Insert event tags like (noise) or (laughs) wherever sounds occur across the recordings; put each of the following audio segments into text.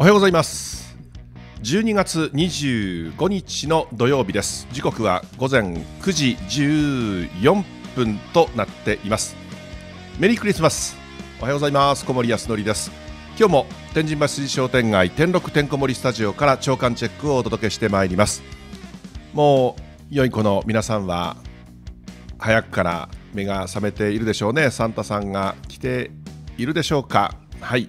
おはようございます12月25日の土曜日です時刻は午前9時14分となっていますメリークリスマスおはようございます小森康則です今日も天神橋筋商店街天禄天小森スタジオから朝刊チェックをお届けしてまいりますもう良い子の皆さんは早くから目が覚めているでしょうねサンタさんが来ているでしょうかはい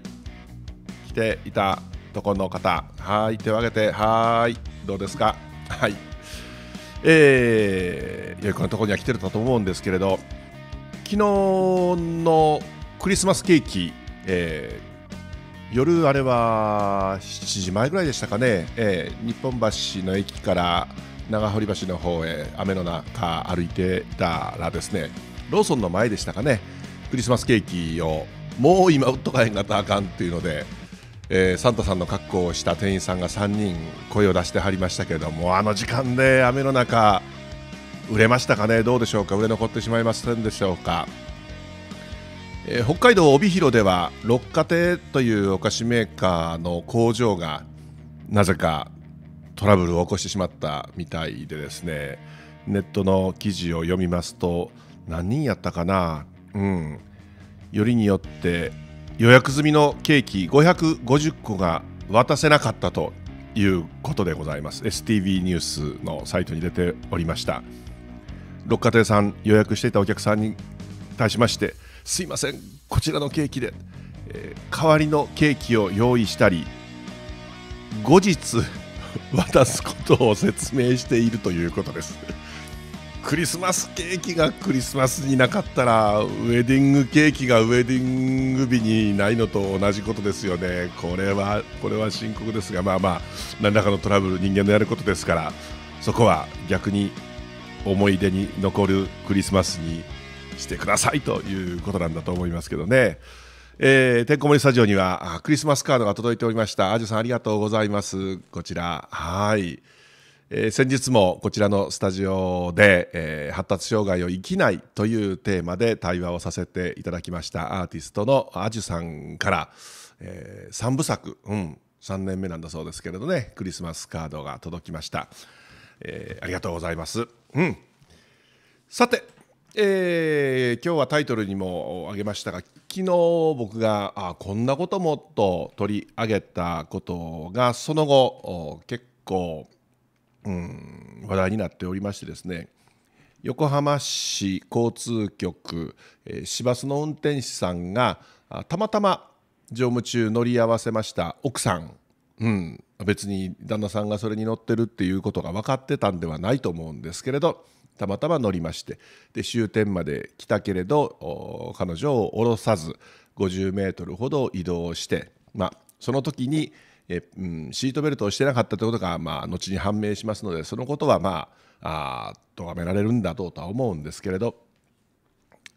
来ていたとこの方はい手を挙げてはいどうですかはいえー、よいこのところには来てると思うんですけれど昨日のクリスマスケーキ、えー、夜あれは7時前ぐらいでしたかね、えー、日本橋の駅から長堀橋の方へ雨の中歩いてたらですねローソンの前でしたかねクリスマスケーキをもう今売っとかへんかったらあかんっていうのでえー、サンタさんの格好をした店員さんが3人声を出してはりましたけれどもあの時間で雨の中売れましたかねどうでしょうか売れ残ってしまいませんでしょうか、えー、北海道帯広では六花亭というお菓子メーカーの工場がなぜかトラブルを起こしてしまったみたいでですねネットの記事を読みますと何人やったかなうんよりによって予約済みのケーキ550個が渡せなかったということでございます STV ニュースのサイトに出ておりました六花亭さん予約していたお客さんに対しましてすいませんこちらのケーキで、えー、代わりのケーキを用意したり後日 (laughs) 渡すことを説明しているということですクリスマスケーキがクリスマスになかったらウェディングケーキがウェディング日にないのと同じことですよねこれはこれは深刻ですがまあまあ何らかのトラブル人間のやることですからそこは逆に思い出に残るクリスマスにしてくださいということなんだと思いますけどね。えー、てんこ盛りスタジオにはクリスマスカードが届いておりました。アジュさんありがとうございます。こちら。はい。えー、先日もこちらのスタジオで、えー、発達障害を生きないというテーマで対話をさせていただきましたアーティストのアジュさんから、えー、3部作、うん、3年目なんだそうですけれどねクリスマスカードが届きました、えー、ありがとうございます、うん、さて、えー、今日はタイトルにもあげましたが昨日僕があこんなこともっと取り上げたことがその後結構うん、話題になっておりましてですね横浜市交通局、え市バスの運転手さんがたまたま乗務中乗り合わせました奥さん、うん、別に旦那さんがそれに乗ってるっていうことが分かってたんではないと思うんですけれどたまたま乗りましてで終点まで来たけれど彼女を降ろさず50メートルほど移動して、まあ、その時に、え、うん、シートベルトをしてなかったということが、まあ、後に判明しますのでそのことはまあ咎められるんだろうとは思うんですけれど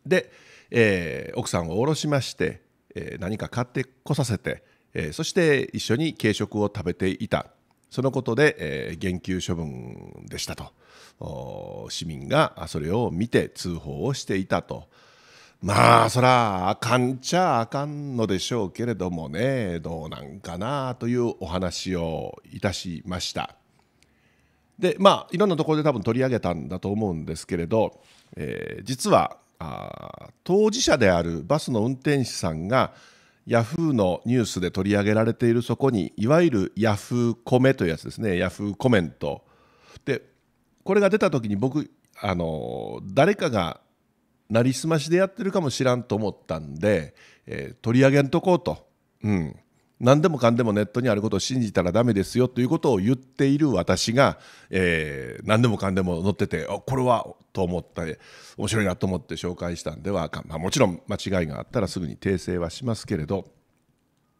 で、えー、奥さんを降ろしまして、えー、何か買ってこさせて、えー、そして一緒に軽食を食べていたそのことで、え減給処分でしたと市民がそれを見て通報をしていたと。まあそらあかんちゃあかんのでしょうけれどもねどうなんかなというお話をいたしました。でまあいろんなところで多分取り上げたんだと思うんですけれど、えー、実はあ当事者であるバスの運転手さんがヤフーのニュースで取り上げられているそこにいわゆるヤフーコメというやつですねヤフーコメントでこれが出た時に僕あの誰かがなりすましでやってるかもしらんと思ったんで、えー、取り上げんとこうと、うん、何でもかんでもネットにあることを信じたらダメですよということを言っている私が、えー、何でもかんでも載っててあこれはと思った面白いなと思って紹介したんではあかん、まあ、もちろん間違いがあったらすぐに訂正はしますけれど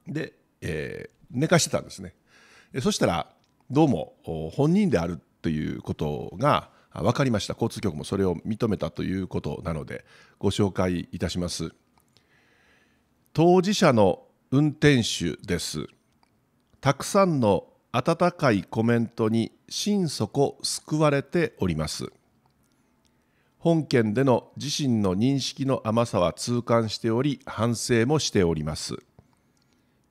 で、えー、寝かしてたんですね。そしたらどうも本人であるということが、分かりました交通局もそれを認めたということなのでご紹介いたします当事者の運転手ですたくさんの温かいコメントに心底救われております本件での自身の認識の甘さは痛感しており反省もしております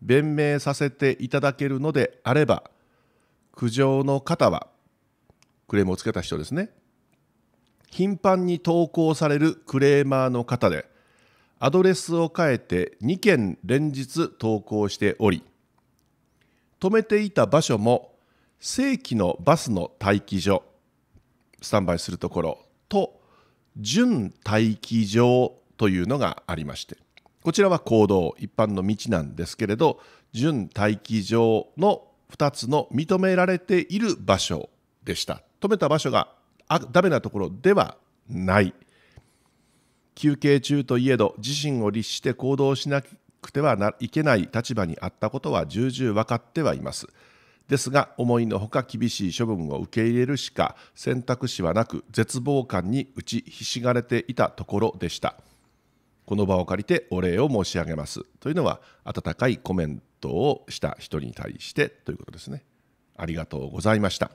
弁明させていただけるのであれば苦情の方はクレームをつけた人ですね頻繁に投稿されるクレーマーの方でアドレスを変えて2件連日投稿しており止めていた場所も正規のバスの待機所スタンバイするところと準待機場というのがありましてこちらは公道一般の道なんですけれど準待機場の2つの認められている場所でした。止めた場所があダメなところではない。休憩中といえど自身を律して行動しなくてはいけない立場にあったことは重々分かってはいます。ですが思いのほか厳しい処分を受け入れるしか選択肢はなく絶望感に打ちひしがれていたところでしたこの場を借りてお礼を申し上げますというのは温かいコメントをした人に対してということですねありがとうございました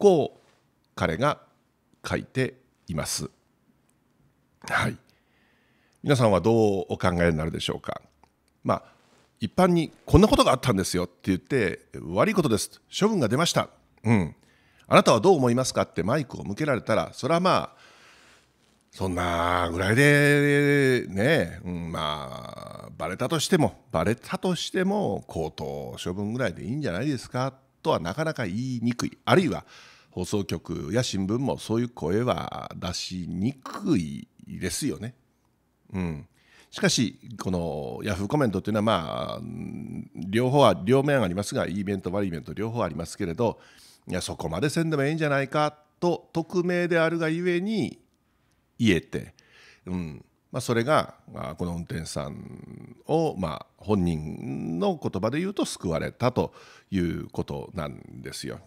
こう彼が書いています。はい皆さんはどうお考えになるでしょうか。まあ一般にこんなことがあったんですよって言って悪いことです処分が出ました、うん、あなたはどう思いますかってマイクを向けられたらそれはまあそんなぐらいでね、うん、まあバレたとしてもバレたとしても口頭処分ぐらいでいいんじゃないですかとはなかなか言いにくいあるいは放送局や新聞もそういう声は出しにくいですよね。うんしかし、このヤフーコメントというのは、まあ、両方は、両面ありますが、いいイベント、悪いイベント、両方ありますけれど、いや、そこまでせんでもいいんじゃないかと、匿名であるがゆえに言えて、うんまあ、それが、この運転手さんを、まあ、本人の言葉で言うと救われたということなんですよ。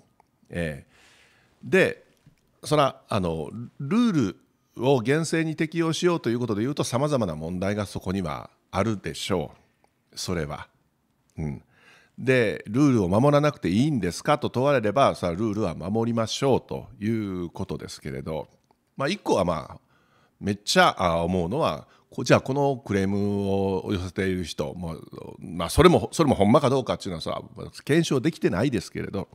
えでそらあのルールを厳正に適用しようということでいうとさまざまな問題がそこにはあるでしょうそれは。うん、でルールを守らなくていいんですかと問われればそれはルールは守りましょうということですけれど、まあ、1個はまあめっちゃ思うのはじゃあこのクレームを寄せている人もまあ、それもそれもほんまかどうかっていうのはさ検証できてないですけれど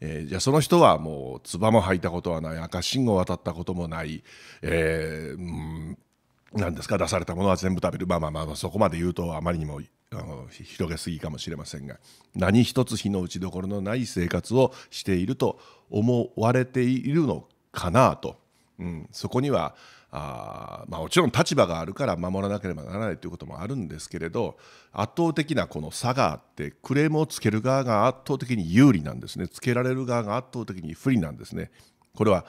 えー、じゃあその人はもう唾も吐いたことはない赤信号を渡ったこともない、えー、何ですか出されたものは全部食べるまあまあまあそこまで言うとあまりにもあの広げすぎかもしれませんが何一つ非の打ちどころのない生活をしていると思われているのかなと、うん、そこにはあまあ、もちろん立場があるから守らなければならないということもあるんですけれど圧倒的なこの差があってクレームをつける側が圧倒的に有利なんですねつけられる側が圧倒的に不利なんですね。これは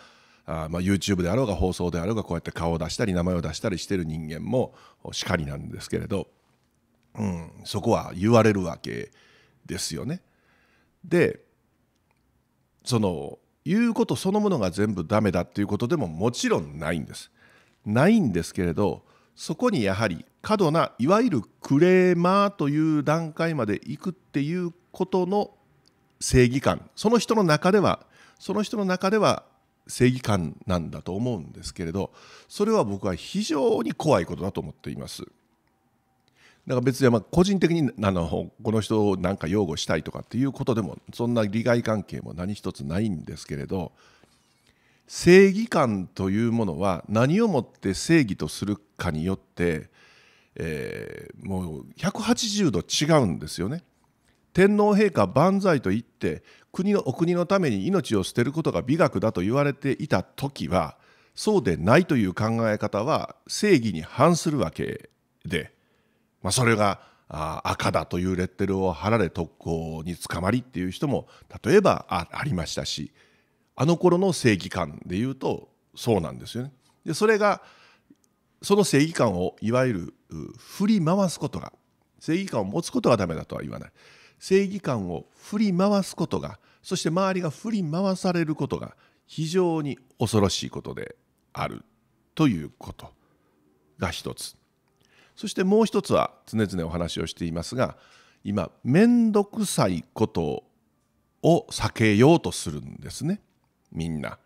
あまあ YouTube であろうが放送であろうがこうやって顔を出したり名前を出したりしてる人間もしかりなんですけれど、うん、そこは言われるわけですよね。でその言うことそのものが全部ダメだっていうことでももちろんないんです。ないんですけれどそこにやはり過度ないわゆるクレーマーという段階までいくっていうことの正義感その人の中ではその人の中では正義感なんだと思うんですけれどそれは僕は非常に怖いことだと思っています。だから別にまあ個人的にあのこの人を何か擁護したいとかっていうことでもそんな利害関係も何一つないんですけれど正義感というものは何をもって正義とするかによって、えー、もう180度違うんですよね。天皇陛下万歳と言って国のお国のために命を捨てることが美学だと言われていた時はそうでないという考え方は正義に反するわけで、まあ、それが赤だというレッテルを貼られ特攻に捕まりっていう人も例えばありましたしあの頃の正義感でいうとそうなんですよね。でそれがその正義感をいわゆる振り回すことが正義感を持つことがダメだとは言わない正義感を振り回すことがそして周りが振り回されることが非常に恐ろしいことであるということが一つそしてもう一つは常々お話をしていますが今面倒くさいことを避けようとするんですね。みんな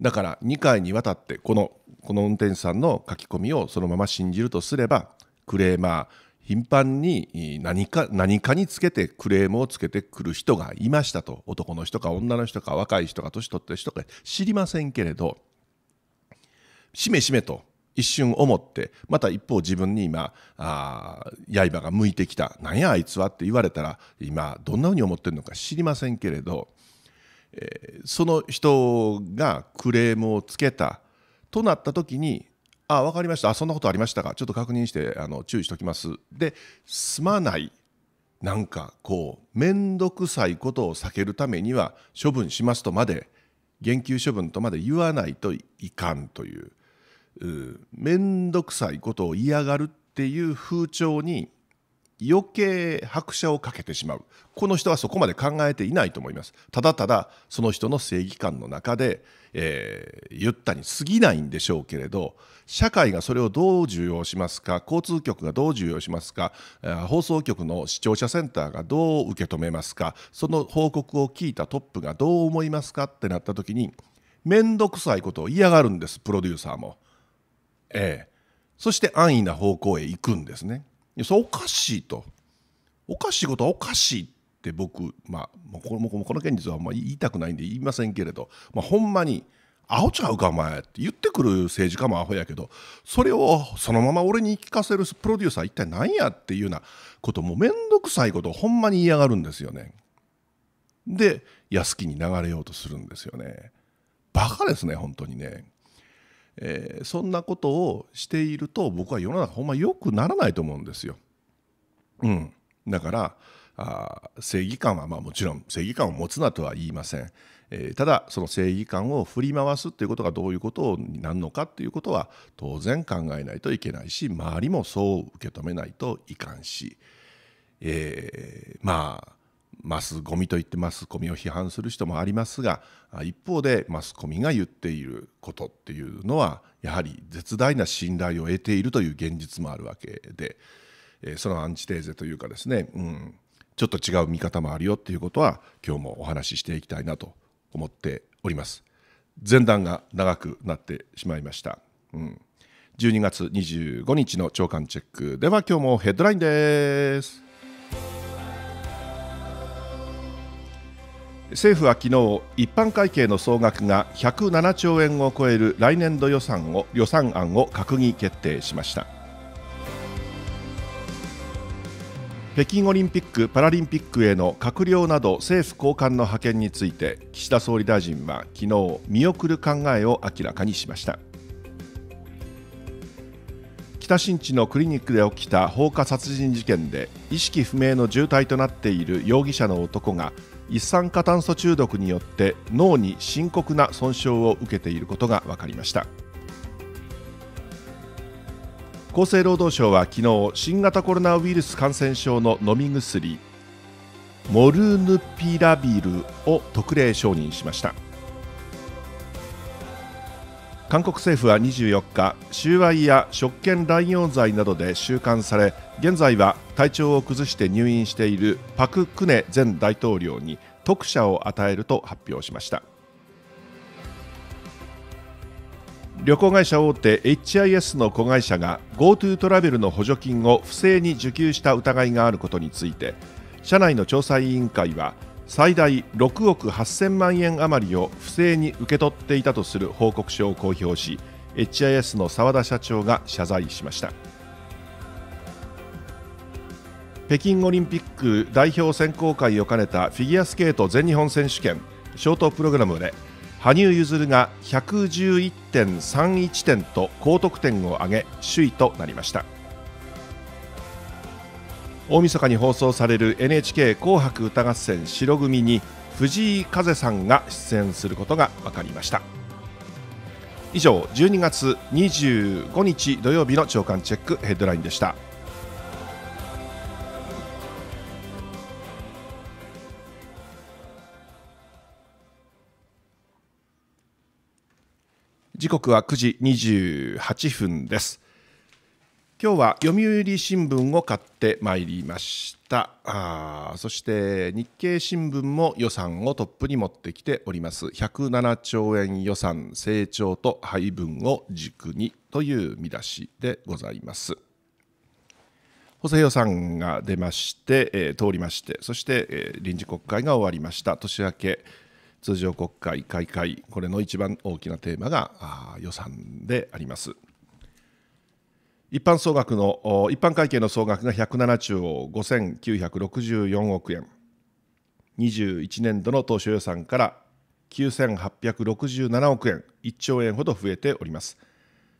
だから2回にわたってこのこの運転手さんの書き込みをそのまま信じるとすればクレーマー頻繁に何か何かにつけてクレームをつけてくる人がいましたと男の人か女の人か若い人か年取ってる人か知りませんけれどしめしめと一瞬思ってまた一方自分に今あ刃が向いてきた「なんやあいつは」って言われたら今どんなふうに思ってるのか知りませんけれどえその人がクレームをつけたとなった時にあ分かりましたあそんなことありましたかちょっと確認してあの注意しておきますですまないなんかこう面倒くさいことを避けるためには処分しますとまで減給処分とまで言わないといかんという面倒くさいことを嫌がるっていう風潮に余計拍車をかけてしまうこの人はそこまで考えていないと思いますただただその人の正義感の中で、えー、言ったに過ぎないんでしょうけれど社会がそれをどう重要しますか交通局がどう重要しますか放送局の視聴者センターがどう受け止めますかその報告を聞いたトップがどう思いますかってなった時に面倒くさいことを嫌がるんですプロデューサーも。ええ、そして安易な方向へ行くんですね。やそれおかしいとおかしいことはおかしいって僕まあこのこの現実はあ言いたくないんで言いませんけれど、まあ、ほんまに「アホちゃうかお前」って言ってくる政治家もアホやけどそれをそのまま俺に聞かせるプロデューサー一体何やっていうようなことも面倒くさいことをほんまに嫌がるんですよね。で屋きに流れようとするんですよね。バカですね本当にね。えー、そんなことをしていると僕は世の中ほんま良くならないと思うんですよ。うん、だからあ正義感はまあもちろん正義感を持つなとは言いません、えー、ただその正義感を振り回すっていうことがどういうことになるのかっていうことは当然考えないといけないし周りもそう受け止めないといかんし、えー、まあマスゴミと言ってマスコミを批判する人もありますが一方でマスコミが言っていることっていうのはやはり絶大な信頼を得ているという現実もあるわけでそのアンチテーゼというかですね、うん、ちょっと違う見方もあるよっていうことは今日もお話ししていきたいなと思っております。前段が長くなってしまいました。うん12月25日の朝刊チェックでは今日もヘッドラインです。政府は昨日一般会計の総額が107兆円を超える来年度予算を予算案を閣議決定しました北京オリンピック・パラリンピックへの閣僚など政府高官の派遣について岸田総理大臣は昨日見送る考えを明らかにしました北新地のクリニックで起きた放火殺人事件で意識不明の重体となっている容疑者の男が一酸化炭素中毒によって脳に深刻な損傷を受けていることが分かりました厚生労働省は昨日新型コロナウイルス感染症の飲み薬モルヌピラビルを特例承認しました。韓国政府は24日収賄や職権乱用罪などで収監され現在は体調を崩して入院しているパク・クネ前大統領に特赦を与えると発表しました旅行会社大手 HIS の子会社が GoTo トラベルの補助金を不正に受給した疑いがあることについて社内の調査委員会は最大6億8000万円余りを不正に受け取っていたとする報告書を公表し HIS の澤田社長が謝罪しました北京オリンピック代表選考会を兼ねたフィギュアスケート全日本選手権ショートプログラムで羽生結弦が111.31点と高得点を上げ首位となりました。大晦日に放送される NHK 紅白歌合戦白組に藤井風さんが出演することが分かりました以上12月25日土曜日の朝刊チェックヘッドラインでした時刻は9時28分です今日は読売新聞を買ってまいりましたあそして日経新聞も予算をトップに持ってきております107兆円予算成長と配分を軸にという見出しでございます補正予算が出まして、えー、通りましてそして、えー、臨時国会が終わりました年明け通常国会開会これの一番大きなテーマが予算であります。一般総額の一般会計の総額が107兆5964億円21年度の当初予算から9867億円1兆円ほど増えております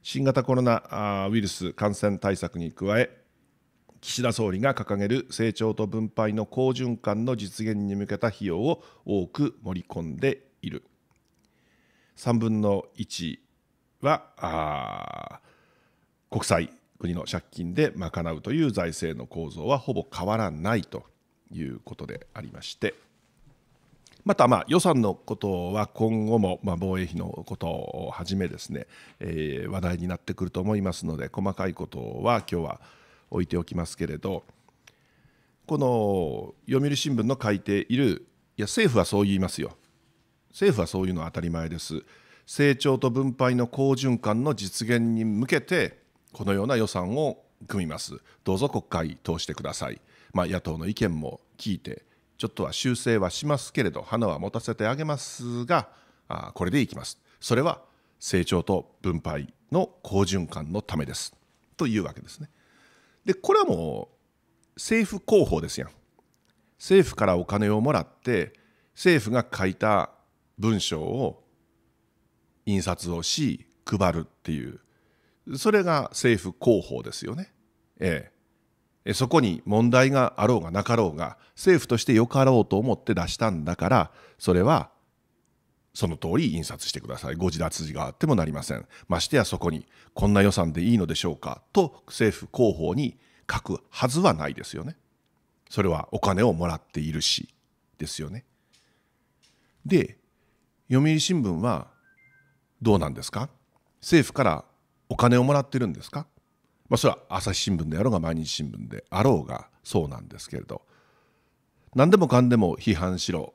新型コロナウイルス感染対策に加え岸田総理が掲げる成長と分配の好循環の実現に向けた費用を多く盛り込んでいる3分の1は国債国の借金で賄うという財政の構造はほぼ変わらないということでありまして。またまあ予算のことは今後もまあ防衛費のことをはじめですね、え話題になってくると思いますので細かいことは今日は置いておきますけれどこの読売新聞の書いているいや政府はそう言いますよ政府はそういうのは当たり前です成長と分配の好循環の実現に向けてこのような予算を組みますどうぞ国会通してください、まあ、野党の意見も聞いてちょっとは修正はしますけれど花は持たせてあげますがあこれでいきますそれは成長と分配の好循環のためですというわけですねでこれはもう政府広報ですやん政府からお金をもらって政府が書いた文章を印刷をし配るっていうそれが政府広報ですよね。ええ、そこに問題があろうがなかろうが政府としてよかろうと思って出したんだからそれはその通り印刷してくださいご自立字があってもなりませんましてやそこにこんな予算でいいのでしょうかと政府広報に書くはずはないですよねそれはお金をもらっているしですよねで読売新聞はどうなんですか政府からお金をもらってるんですか、まあ、それは朝日新聞であろうが毎日新聞であろうがそうなんですけれど何でもかんでも批判しろ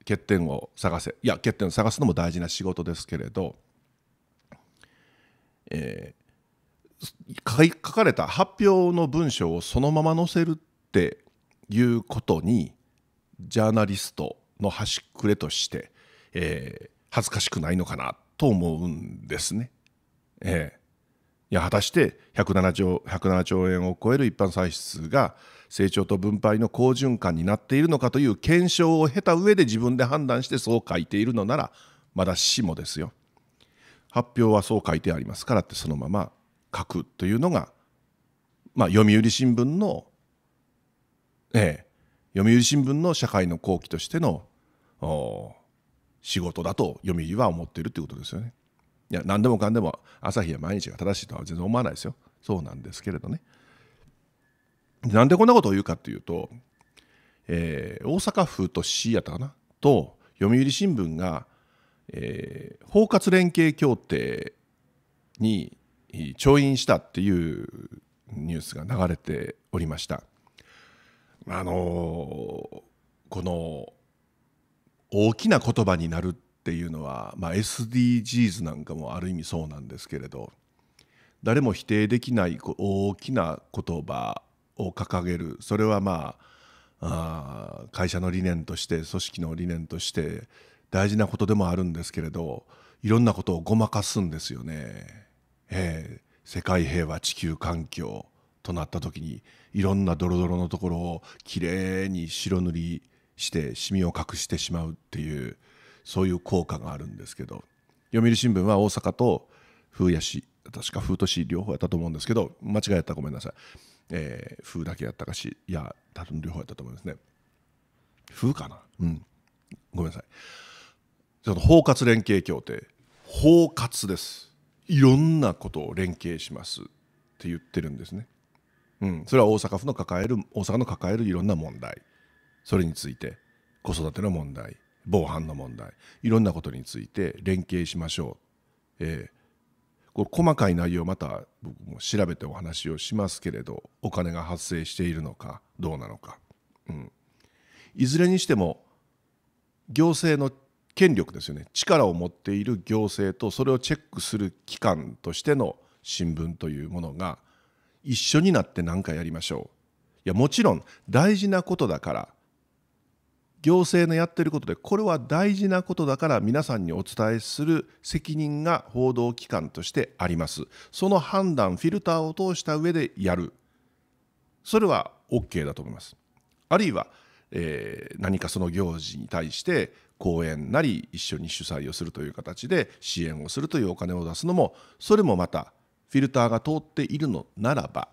欠点を探せいや欠点を探すのも大事な仕事ですけれど、えー、書かれた発表の文章をそのまま載せるっていうことにジャーナリストの端くれとして、えー、恥ずかしくないのかなと思うんですね。ええや果たして107兆 ,107 兆円を超える一般歳出が成長と分配の好循環になっているのかという検証を経た上で自分で判断してそう書いているのならまだしもですよ発表はそう書いてありますからってそのまま書くというのが、まあ、読売新聞の、ええ、読売新聞の社会の後期としての仕事だと読売は思っているということですよね。いや何でもかんでも朝日や毎日が正しいとは全然思わないですよそうなんですけれどねなんでこんなことを言うかというと、えー、大阪府と市やったかなと読売新聞が、えー、包括連携協定に調印したっていうニュースが流れておりました。あのー、この大きな言葉になるっていうのは、まあ、SDGs なんかもある意味そうなんですけれど誰も否定できない大きな言葉を掲げるそれはまあ会社の理念として組織の理念として大事なことでもあるんですけれどいろんなことをごまかすんですよね。えー、世界平和地球環境となった時にいろんなドロドロのところをきれいに白塗りしてシミを隠してしまうっていうそういう効果があるんですけど読売新聞は大阪と風屋市確か風と市両方やったと思うんですけど間違えたらごめんなさい、えー、風だけやったかしいや多分両方やったと思いますね風かなうんごめんなさいちょっと包括連携協定包括ですいろんなことを連携しますって言ってるんですねうん、それは大阪府の抱える大阪の抱えるいろんな問題それについて子育ての問題防犯の問題いろんなことについて連携しましょう、えー、これ細かい内容また僕も調べてお話をしますけれどお金が発生しているのかどうなのか、うん、いずれにしても行政の権力ですよね力を持っている行政とそれをチェックする機関としての新聞というものが一緒になって何かやりましょういやもちろん大事なことだから行政のやってることでこれは大事なことだから皆さんにお伝えする責任が報道機関としてありますその判断フィルターを通した上でやるそれは OK だと思いますあるいは、えー、何かその行事に対して講演なり一緒に主催をするという形で支援をするというお金を出すのもそれもまたフィルターが通っているのならば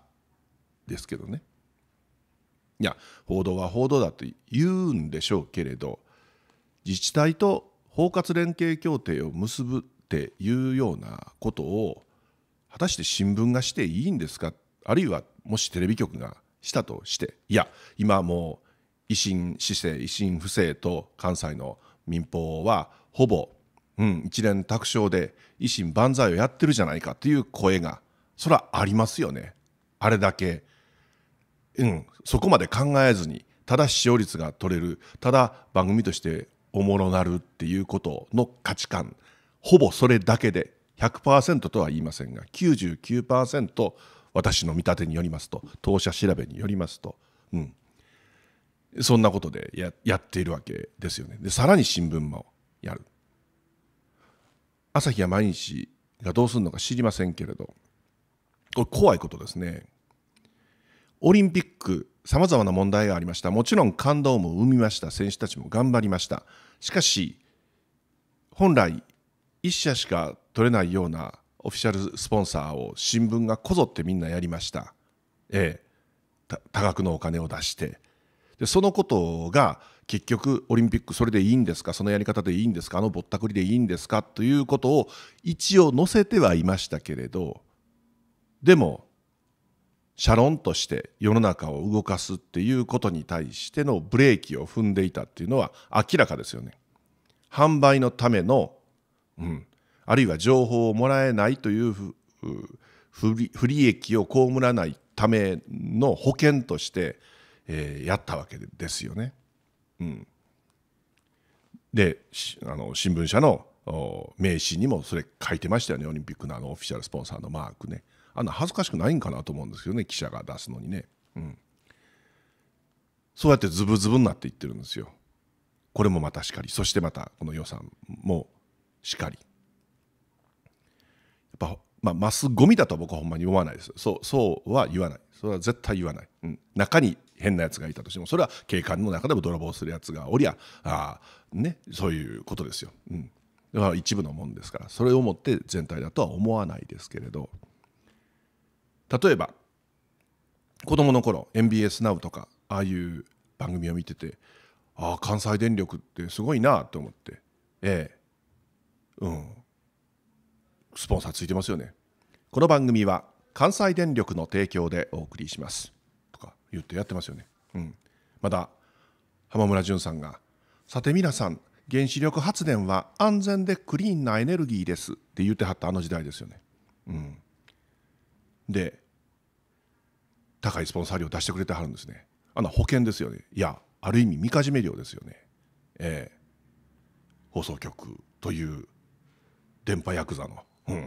ですけどねいや報道は報道だと言うんでしょうけれど自治体と包括連携協定を結ぶっていうようなことを果たして新聞がしていいんですかあるいはもしテレビ局がしたとしていや今もう維新市政維新不正と関西の民放はほぼ、うん、一連卓勝で維新万歳をやってるじゃないかという声がそれはありますよねあれだけうん、そこまで考えずにただ視聴率が取れるただ番組としておもろなるっていうことの価値観ほぼそれだけで100%とは言いませんが99%私の見立てによりますと当社調べによりますと、うん、そんなことでややっているわけですよねでさらに新聞もやる朝日や毎日がどうするのか知りませんけれどこれ怖いことですねオリンピックさまざまな問題がありましたもちろん感動も生みました選手たちも頑張りましたしかし本来1社しか取れないようなオフィシャルスポンサーを新聞がこぞってみんなやりました、ええ、多額のお金を出してでそのことが結局オリンピックそれでいいんですかそのやり方でいいんですかあのぼったくりでいいんですかということを一応載せてはいましたけれどでもシャロンとして世の中を動かすっていうことに対してのブレーキを踏んでいたっていうのは明らかですよね。販売のための、うん、あるいは情報をもらえないという不利益を被らないための保険として、えー、やったわけですよね。うん、であの新聞社の名刺にもそれ書いてましたよねオリンピックのあのオフィシャルスポンサーのマークね。あの恥ずかしくないんかなと思うんですよね記者が出すのにね、うん、そうやってズブズブになっていってるんですよこれもまたしかりそしてまたこの予算もしかりやっぱまあ、マスゴミだと僕はほんまに思わないですそうそうは言わないそれは絶対言わない、うん、中に変なやつがいたとしてもそれは警官の中でも泥棒するやつがおりゃあ、ね、そういうことですよ、うん、だから一部のもんですからそれをもって全体だとは思わないですけれど例えば子供の頃 n b s NOW とかああいう番組を見ててああ関西電力ってすごいなと思ってええうんスポンサーついてますよねこの番組は関西電力の提供でお送りしますとか言ってやってますよね、うん、まだ浜村淳さんが「さて皆さん原子力発電は安全でクリーンなエネルギーです」って言ってはったあの時代ですよね。うんで高いスポンサー料出してくれてはるんですねあの保険ですよねいやある意味みかじめ料ですよねええ放送局という電波ヤクザのうん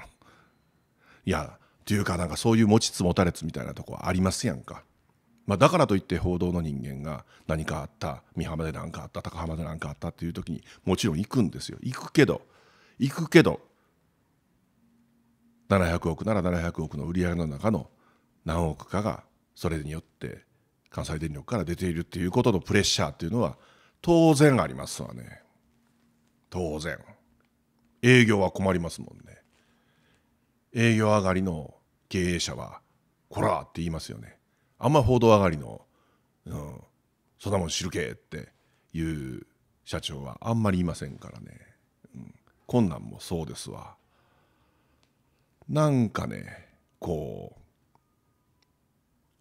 いやというかなんかそういう持ちつ持たれつみたいなとこはありますやんか、まあ、だからといって報道の人間が何かあった美浜で何かあった高浜で何かあったっていう時にもちろん行くんですよ行くけど行くけど700億なら700億の売り上げの中の何億かがそれによって関西電力から出ているっていうことのプレッシャーっていうのは当然ありますわね当然営業は困りますもんね営業上がりの経営者は「こら!」って言いますよねあんま報道上がりの「うん、そんなもん知るけ!」っていう社長はあんまりいませんからね、うん、困難もそうですわなんかねこう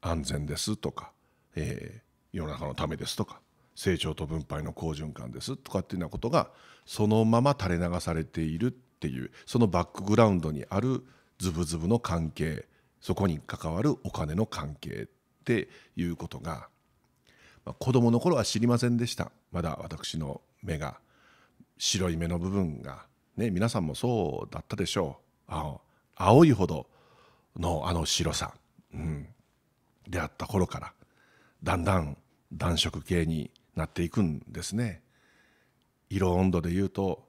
安全ですとか、えー、世の中のためですとか成長と分配の好循環ですとかっていうようなことがそのまま垂れ流されているっていうそのバックグラウンドにあるズブズブの関係そこに関わるお金の関係っていうことが、まあ、子どもの頃は知りませんでしたまだ私の目が白い目の部分が、ね、皆さんもそうだったでしょう。ああ青いほどのあの白さ、うん、であった頃からだんだん暖色系になっていくんですね。色温度でいうと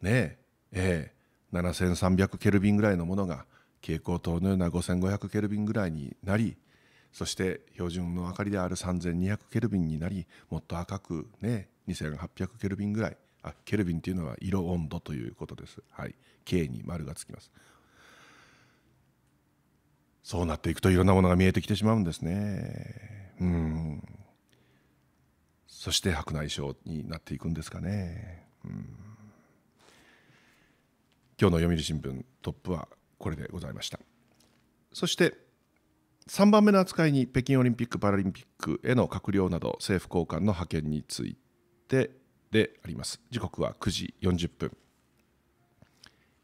ねえ7300ケルビンぐらいのものが蛍光灯のような5500ケルビンぐらいになりそして標準の明かりである3200ケルビンになりもっと赤くね2800ケルビンぐらいあケルビンというのは色温度ということですはい K に丸がつきますそうなっていくといろんなものが見えてきてしまうんですね。うんそして白内障になっていくんですかね。うん今日の読売新聞トップはこれでございました。そして3番目の扱いに北京オリンピック・パラリンピックへの閣僚など政府高官の派遣についてであります。時刻は9時40分。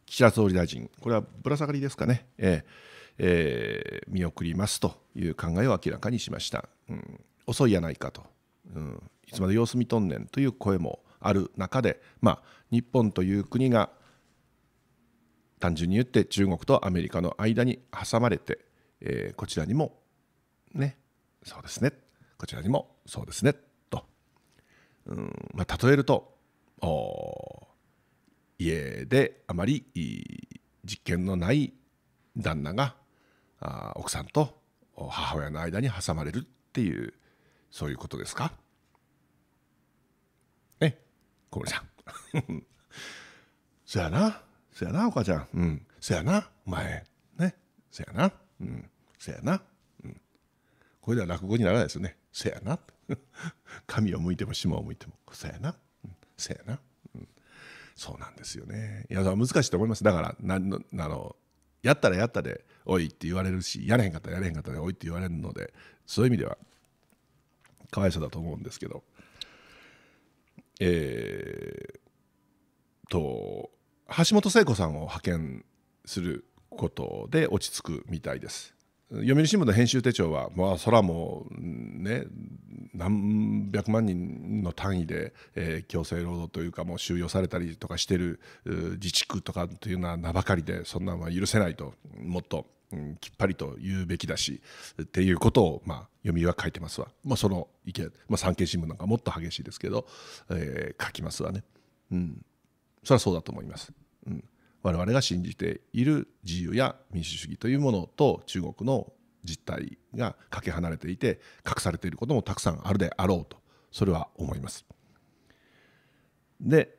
岸田総理大臣、これはぶら下がりですかね。えええー、見送りますという考えを明らかにしました、うん、遅いやないかと、うん、いつまで様子見とんねんという声もある中で、まあ、日本という国が単純に言って中国とアメリカの間に挟まれて、えー、こちらにもねそうですねこちらにもそうですねと、うんまあ、例えると家であまり実験のない旦那があ奥さんと母親の間に挟まれるっていうそういうことですかえ小森さんそ (laughs) やなそやなお母ちゃんうんそやなお前ねそやなうんそやな、うん、これでは落語にならないですよねそやな (laughs) 神を向いても島を向いてもそやな、うん、そやな、うん、そうなんですよねいや難しいと思いますだから何のあのやったらやったで「おい」って言われるしやれへんかったらやれへんかったで「おい」って言われるのでそういう意味ではかわいそうだと思うんですけどえー、と橋本聖子さんを派遣することで落ち着くみたいです。読売新聞の編集手帳は、まあ、そもうね何百万人の単位で、えー、強制労働というかもう収容されたりとかしてる自治区とかというのは名ばかりでそんなのは許せないともっと、うん、きっぱりと言うべきだしっていうことを、まあ、読売は書いてますわ、まあ、その意見、まあ、産経新聞なんかもっと激しいですけど、えー、書きますわね、うん、それはそうだと思います。うん我々が信じている自由や民主主義というものと中国の実態がかけ離れていて隠されていることもたくさんあるであろうとそれは思います。で、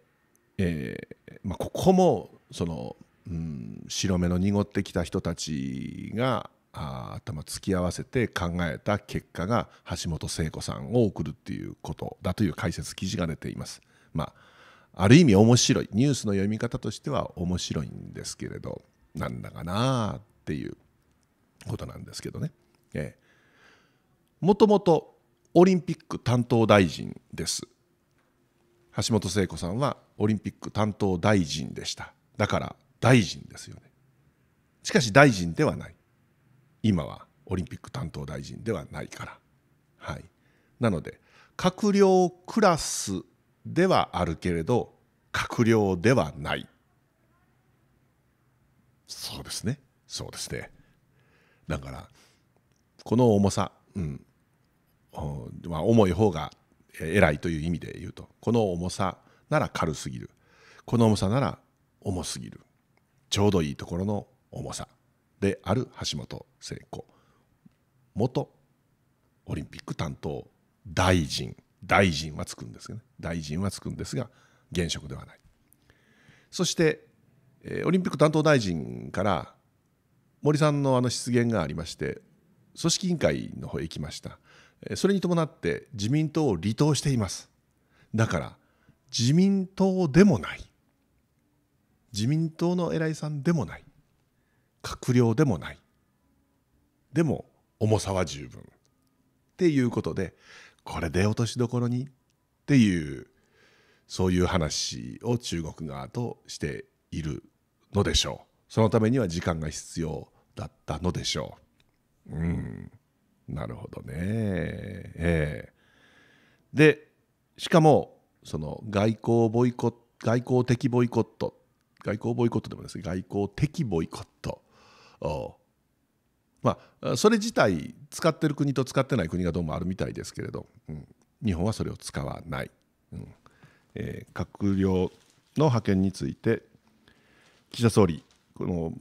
えー、まあ、ここもその、うん、白目の濁ってきた人たちがあ頭突き合わせて考えた結果が橋本聖子さんを送るっていうことだという解説記事が出ています。まあある意味面白いニュースの読み方としては面白いんですけれどなんだかなあっていうことなんですけどね。ええ、もともとオリンピック担当大臣です橋本聖子さんはオリンピック担当大臣でしただから大臣ですよねしかし大臣ではない今はオリンピック担当大臣ではないからはいなので閣僚クラスではあるけれど閣僚ではないそうですねそうですねだからこの重さ、うんまあ、重い方が偉いという意味で言うとこの重さなら軽すぎるこの重さなら重すぎるちょうどいいところの重さである橋本聖子元オリンピック担当大臣大臣はつくんですね大臣はつくんですが現職ではないそしてオリンピック担当大臣から森さんのあの失言がありまして組織委員会の方へ行きましたそれに伴って自民党を離党していますだから自民党でもない自民党の偉いさんでもない閣僚でもないでも重さは十分っていうことでこれで落としどころにっていうそういう話を中国側としているのでしょうそのためには時間が必要だったのでしょううんなるほどねええー、でしかもその外交ボイコ外交的ボイコット外交ボイコットでもですね外交的ボイコットまあ、それ自体使ってる国と使ってない国がどうもあるみたいですけれど、うん、日本はそれを使わない、うんえー、閣僚の派遣について岸田総理この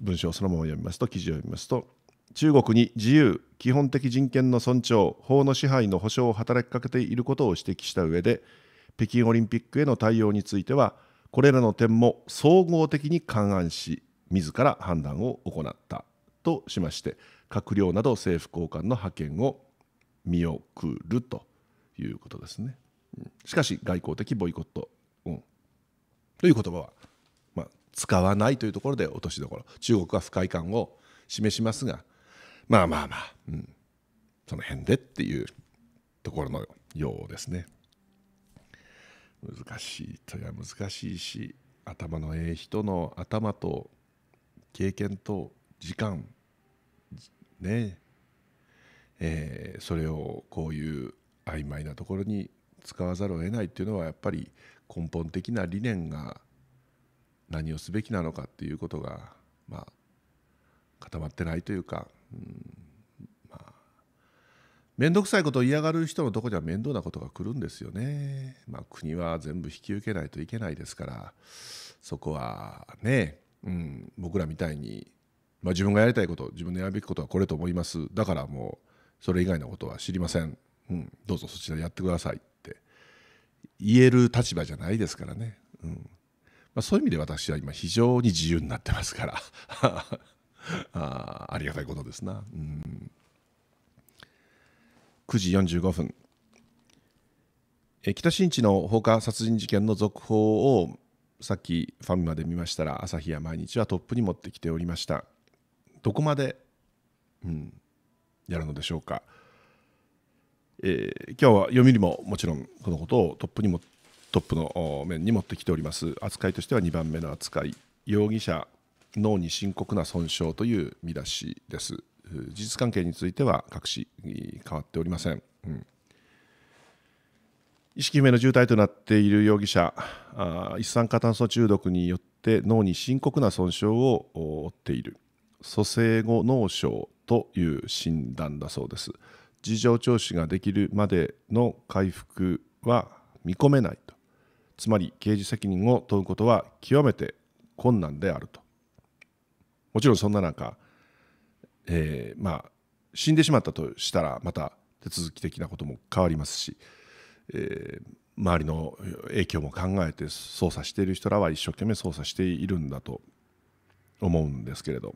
文章をそのまま読みますと記事を読みますと中国に自由基本的人権の尊重法の支配の保障を働きかけていることを指摘した上で北京オリンピックへの対応についてはこれらの点も総合的に勘案し自ら判断を行ったとしまして閣僚など政府高官の派遣を見送るということですね。しかし外交的ボイコット、うん、という言葉は、まあ、使わないというところで落としどころ中国は不快感を示しますがまあまあまあ、うん、その辺でっていうところのようですね。難しいといや難しいし頭のええ人の頭と経験と時間ねえー、それをこういう曖昧なところに使わざるを得ないっていうのはやっぱり根本的な理念が何をすべきなのかっていうことが、まあ、固まってないというか、うんまあ、面倒くさいことを嫌がる人のとこには面倒なことが来るんですよね。まあ、国は全部引き受けないといけないですからそこはね、うん、僕らみたいにまあ、自分がやりたいこと自分のやるべきことはこれと思いますだからもうそれ以外のことは知りません、うん、どうぞそちらやってくださいって言える立場じゃないですからね、うんまあ、そういう意味で私は今非常に自由になってますから (laughs) あありがたいことですな、うん、9時45分北新地の放火殺人事件の続報をさっきファミマで見ましたら朝日や毎日はトップに持ってきておりましたどこまで、うん、やるのでしょうか、えー、今日は読売ももちろんこのことをトップにもトップの面に持ってきております扱いとしては2番目の扱い容疑者脳に深刻な損傷という見出しです事実関係については隠し変わっておりません、うん、意識不明の重体となっている容疑者あ一酸化炭素中毒によって脳に深刻な損傷を負っている蘇生後脳症という診断だそうです事情聴取ができるまでの回復は見込めないとつまり刑事責任を問うことは極めて困難であるともちろんそんな中、えー、まあ死んでしまったとしたらまた手続き的なことも変わりますし、えー、周りの影響も考えて捜査している人らは一生懸命捜査しているんだと思うんですけれど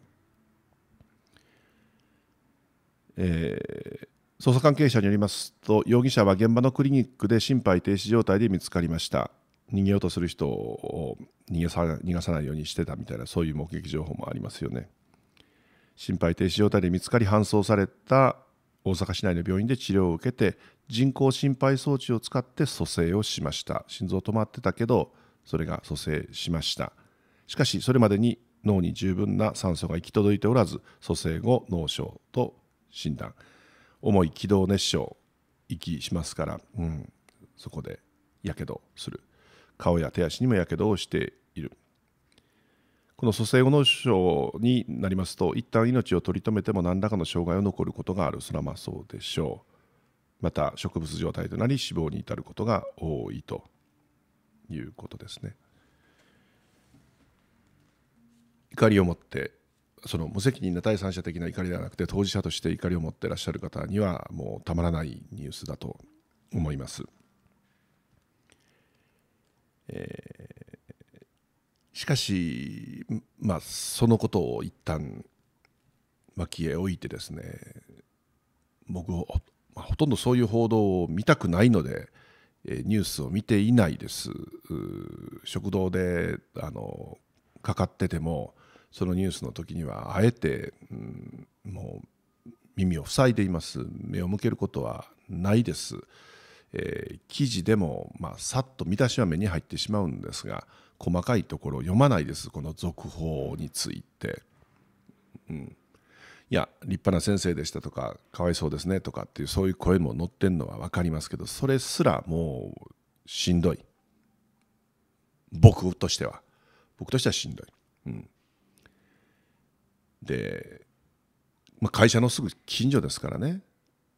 えー捜査関係者によりますと容疑者は現場のクリニックで心肺停止状態で見つかりました逃げようとする人を逃がさ逃がさないようにしてたみたいなそういう目撃情報もありますよね心肺停止状態で見つかり搬送された大阪市内の病院で治療を受けて人工心肺装置を使って蘇生をしました心臓止まってたけどそれが蘇生しましたしかしそれまでに脳に十分な酸素が行き届いておらず蘇生後脳症と診断重い気道熱傷息しますから、うん、そこでやけどする顔や手足にもやけどをしているこの蘇生後脳症になりますと一旦命を取り留めても何らかの障害を残ることがあるそれはまあそうでしょうまた植物状態となり死亡に至ることが多いということですね怒りを持ってその無責任な第三者的な怒りではなくて当事者として怒りを持ってらっしゃる方にはもうたまらないニュースだと思います。えー、しかし、まあ、そのことを一旦消え置いてですね僕ほ,、まあ、ほとんどそういう報道を見たくないので、えニュースを見ていないです食堂であのかかっててもそのニュースの時にはあえて、うん、もう耳を塞いでいます目を向けることはないです、えー、記事でも、まあ、さっと見出しは目に入ってしまうんですが細かいところを読まないですこの続報について。うんいや立派な先生でしたとかかわいそうですねとかっていうそういう声も載ってるのは分かりますけどそれすらもうしんどい僕としては僕としてはしんどい、うん、で、まあ、会社のすぐ近所ですからね、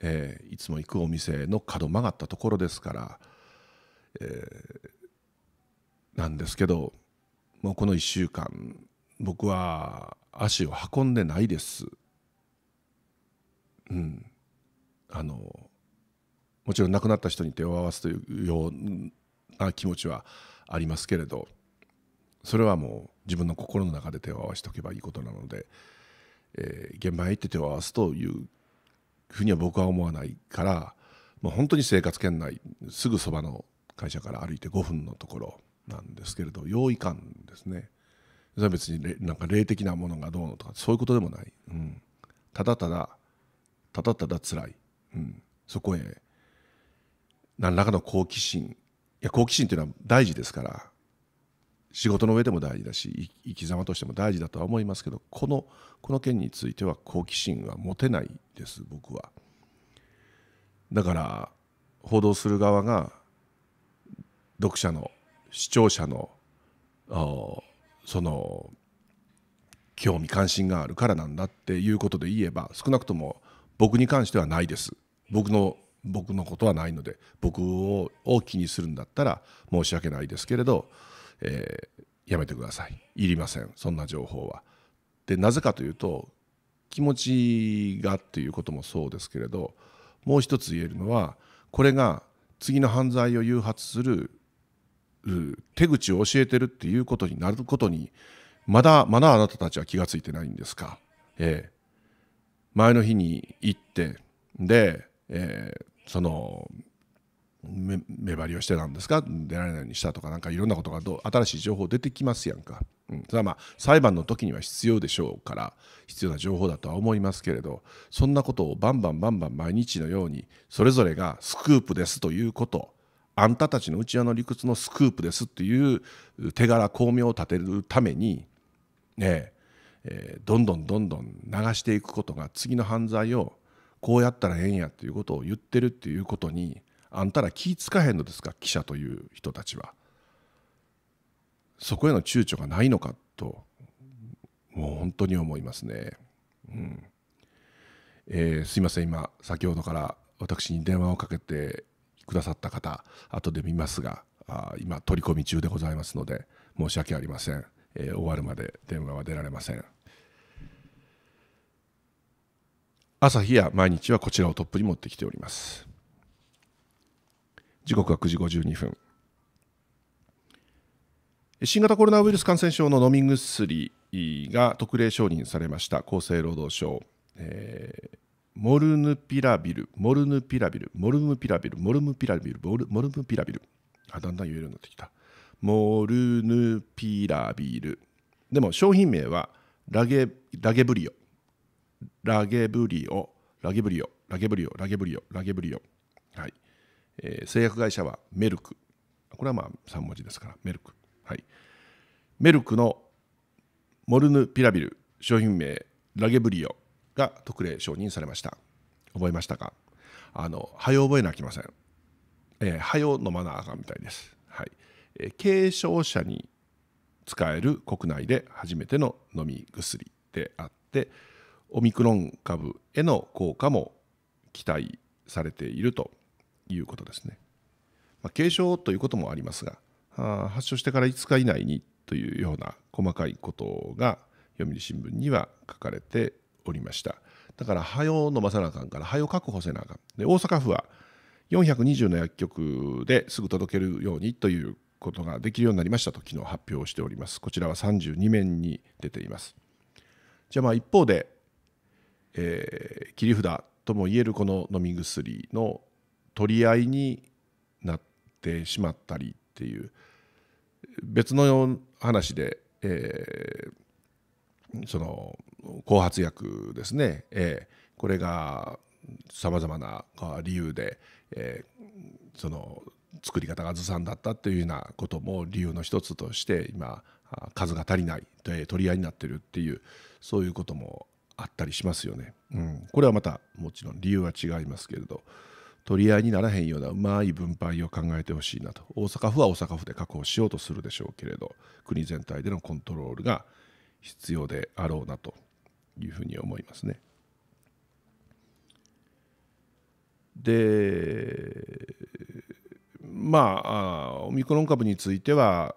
えー、いつも行くお店の角曲がったところですから、えー、なんですけどもうこの1週間僕は足を運んでないです。うん、あのもちろん亡くなった人に手を合わすというような気持ちはありますけれどそれはもう自分の心の中で手を合わせておけばいいことなので、えー、現場へ行って手を合わすというふうには僕は思わないから、まあ、本当に生活圏内すぐそばの会社から歩いて5分のところなんですけれど用意感ですねそれは別になんか霊的なものがどうのとかそういうことでもない、うん、ただただただただ辛い、うん、そこへ何らかの好奇心いや好奇心というのは大事ですから仕事の上でも大事だし生き様としても大事だとは思いますけどこのこの件については好奇心は持てないです僕は。だから報道する側が読者の視聴者のその興味関心があるからなんだっていうことで言えば少なくとも僕に関してはないです僕の僕のことはないので僕を気にするんだったら申し訳ないですけれどえー、やめてくださいいりませんそんな情報は。でなぜかというと気持ちがっていうこともそうですけれどもう一つ言えるのはこれが次の犯罪を誘発する手口を教えてるっていうことになることにまだまだあなたたちは気が付いてないんですか。ええ、前の日に行ってで、ええ、その目張りをしてたんですか出られないようにしたとかなんかいろんなことがど新しい情報出てきますやんか、うん、ただまあ裁判の時には必要でしょうから必要な情報だとは思いますけれどそんなことをバンバンバンバン毎日のようにそれぞれがスクープですということあんたたちの内輪の理屈のスクープですっていう手柄巧妙を立てるためにねえー、どんどんどんどん流していくことが次の犯罪をこうやったらええんやっていうことを言ってるっていうことにあんたら気ぃつかへんのですか記者という人たちはそこへの躊躇がないのかともう本当に思いますね、うんえー、すいません今先ほどから私に電話をかけてくださった方後で見ますがあ今取り込み中でございますので申し訳ありません、えー、終わるまで電話は出られません朝日や毎日はこちらをトップに持ってきております時刻は9時52分新型コロナウイルス感染症の飲み薬が特例承認されました厚生労働省、えー、モルヌピラビルモルヌピラビルモルヌピラビルモルヌピラビルモルルヌピラビルあだんだん言えるようになってきたモルヌピラビルでも商品名はラゲラゲブリオラゲブリオラゲブリオラゲブリオラゲブリオラゲブリオはいえー、製薬会社はメルクこれはまあ3文字ですからメルクはいメルクのモルヌピラビル商品名ラゲブリオが特例承認されました覚えましたかあの早覚えなきません、えー、早飲まなあかんみたいですはい、えー、軽症者に使える国内で初めての飲み薬であってオミクロン株への効果も期待されているということですね。まあ、軽症ということもありますが、あ発症してから5日以内にというような細かいことが読売新聞には書かれておりました。だから、はよ飲ませなあかんから、はよ確保せなあかん。で、大阪府は420の薬局ですぐ届けるようにということができるようになりましたと昨日発表しております。こちらは32面に出ています。じゃあまあ一方で、えー、切り札ともいえるこの飲み薬の取り合いになってしまったりっていう別の話で、えー、その後発薬ですね、えー、これがさまざまな理由で、えー、その作り方がずさんだったっていうようなことも理由の一つとして今数が足りないで取り合いになってるっていうそういうこともあったりしますよね。うん、これはまたもちろん理由は違いますけれど。取り合いにならへんようなうまい分配を考えてほしいなと大阪府は大阪府で確保しようとするでしょうけれど国全体でのコントロールが必要であろうなというふうに思いますね。でまあオミクロン株については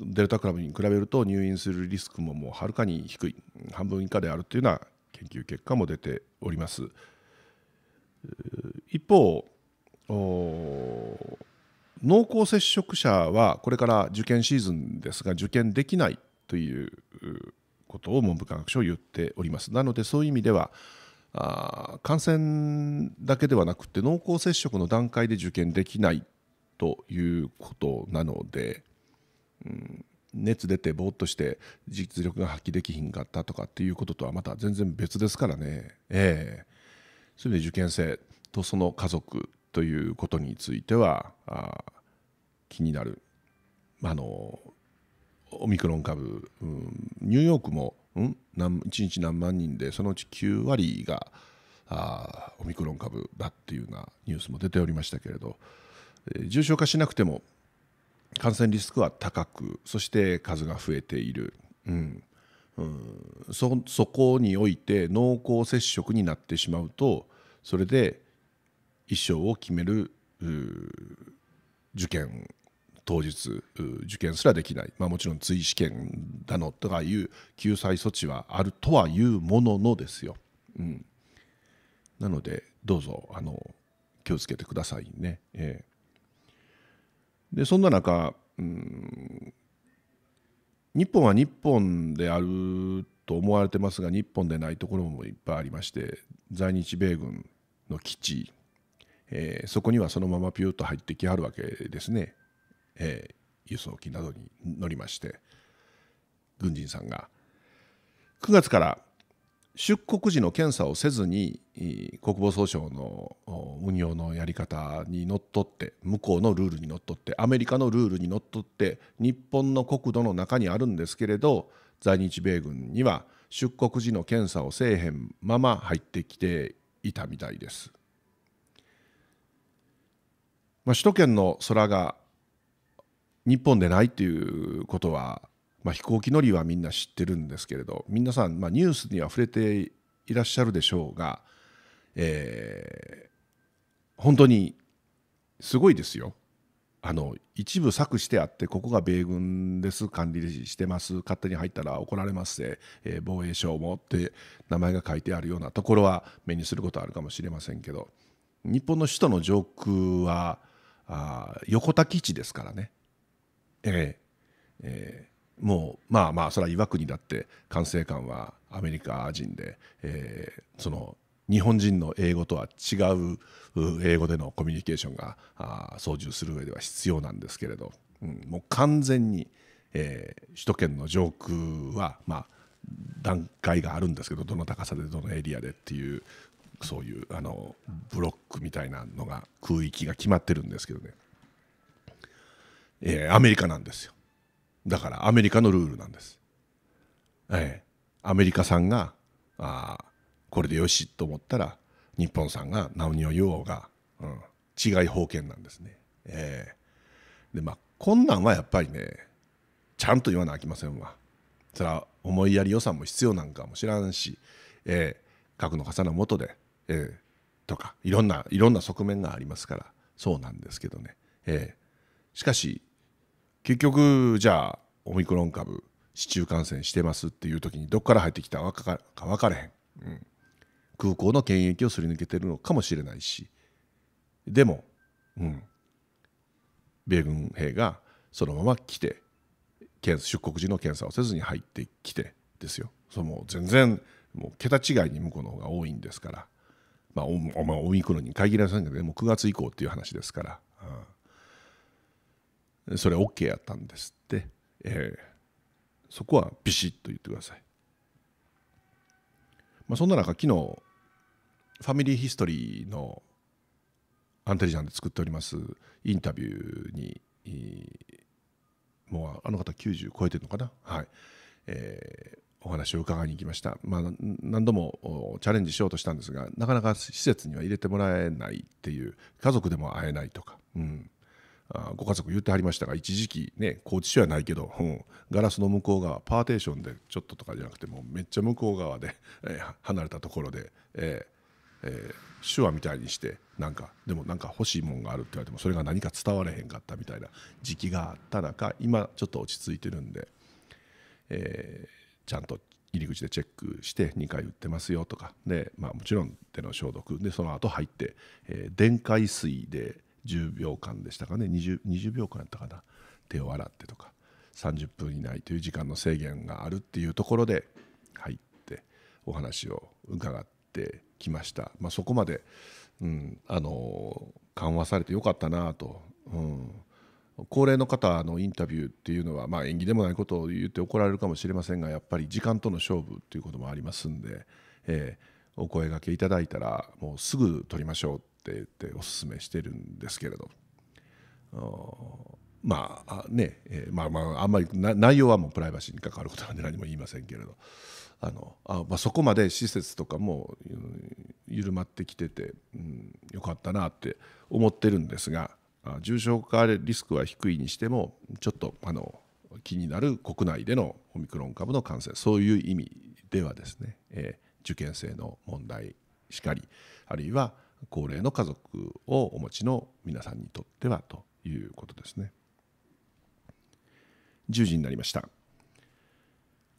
デルタ株に比べると入院するリスクももうはるかに低い半分以下であるというような研究結果も出ております。一方濃厚接触者はこれから受験シーズンですが受験できないということを文部科学省言っておりますなのでそういう意味ではあ感染だけではなくて濃厚接触の段階で受験できないということなので、うん、熱出てぼーっとして実力が発揮できひんかったとかっていうこととはまた全然別ですからねええそで受験生とその家族ということについてはあ気になるあのオミクロン株、うん、ニューヨークも、うん、何1日何万人でそのうち9割があオミクロン株だっていうようなニュースも出ておりましたけれど、えー、重症化しなくても感染リスクは高くそして数が増えている、うん、うんそそこにおいて濃厚接触になってしまうとそれで一生を決める受験当日受験すらできない、まあ、もちろん追試験だのとかいう救済措置はあるとはいうもののですよ、うん、なのでどうぞあの気をつけてくださいね、ええ、でそんな中、うん、日本は日本であると思われてますが日本でないところもいっぱいありまして在日米軍の基地、えー、そこにはそのままピューッと入ってきはるわけですね、えー、輸送機などに乗りまして軍人さんが9月から出国時の検査をせずに国防総省の運用のやり方にのっとって向こうのルールにのっとってアメリカのルールにのっとって日本の国土の中にあるんですけれど在日米軍には出国時の検査をせえへんまま入ってきていたみたいです。まあ、首都圏の空が日本でないっていうことはまあ、飛行機乗りはみんな知ってるんですけれど皆さん、まあ、ニュースには触れていらっしゃるでしょうが、えー、本当にすごいですよ。あの一部策してあってここが米軍です管理してます勝手に入ったら怒られますで、えー、防衛省もって名前が書いてあるようなところは目にすることあるかもしれませんけど日本の首都の上空はあ横田基地ですからね。えーえーもうまあまあそれは岩国だって管制官はアメリカ人で、えー、その日本人の英語とは違う英語でのコミュニケーションが操縦する上では必要なんですけれど、うん、もう完全に、えー、首都圏の上空は、まあ、段階があるんですけどどの高さでどのエリアでっていうそういうあのブロックみたいなのが空域が決まってるんですけどね、えー、アメリカなんですよ。だからアメリカのルールなんです。ええ、アメリカさんがあこれでよしと思ったら日本さんが何を言おうが、うん、違い封建なんですね。ええ、でまあこんなんはやっぱりねちゃんと言わなあきませんわ。それは思いやり予算も必要なんかも知らんし、ええ、核の傘の下で、ええ、とかいろんないろんな側面がありますからそうなんですけどね。ええ、しかし結局じゃあオミクロン株市中感染してますっていう時にどっから入ってきたか分かれへん、うん、空港の検疫をすり抜けてるのかもしれないしでも、うん、米軍兵がそのまま来て出国時の検査をせずに入ってきてですよその全然もう桁違いに向こうの方が多いんですから、まあ、おおまオミクロンに限らませんけど、ね、もう9月以降っていう話ですから。うんそれ OK やったんですって、えー、そこはビシッと言ってください、まあ、そんな中昨日ファミリーヒストリーのアンテリジャンで作っておりますインタビューに、もうあの方90超えてるのかなはい、えー、お話を伺いに行きました、まあ、何度もチャレンジしようとしたんですがなかなか施設には入れてもらえないっていう家族でも会えないとか、うんあご家族言ってはりましたが一時期ね拘置所やないけど、うん、ガラスの向こう側パーテーションでちょっととかじゃなくてもうめっちゃ向こう側で、えー、離れたところで、えーえー、手話みたいにしてなんかでもなんか欲しいもんがあるって言われてもそれが何か伝われへんかったみたいな時期があった中今ちょっと落ち着いてるんで、えー、ちゃんと入り口でチェックして2回打ってますよとかで、まあ、もちろん手の消毒でその後入って、えー、電解水で、10秒間でしたかね 20, 20秒間やったかな手を洗ってとか30分以内という時間の制限があるっていうところで入ってお話を伺ってきました、まあ、そこまで、うん、あの緩和されてよかったなと、うん、高齢の方のインタビューっていうのは、まあ、縁起でもないことを言って怒られるかもしれませんがやっぱり時間との勝負っていうこともありますんで、えーお声がけいただいたらもうすぐ撮りましょうって言ってお勧めしてるんですけれどまあね、えまあまああんまり内容はもうプライバシーに関わることなんで何も言いませんけれどあのあ、まあ、そこまで施設とかも緩まってきてて、うん、よかったなって思ってるんですが重症化リスクは低いにしてもちょっとあの気になる国内でのオミクロン株の感染そういう意味ではですね、え受験生の問題しかりあるいは高齢の家族をお持ちの皆さんにとってはということですね。10時になりました。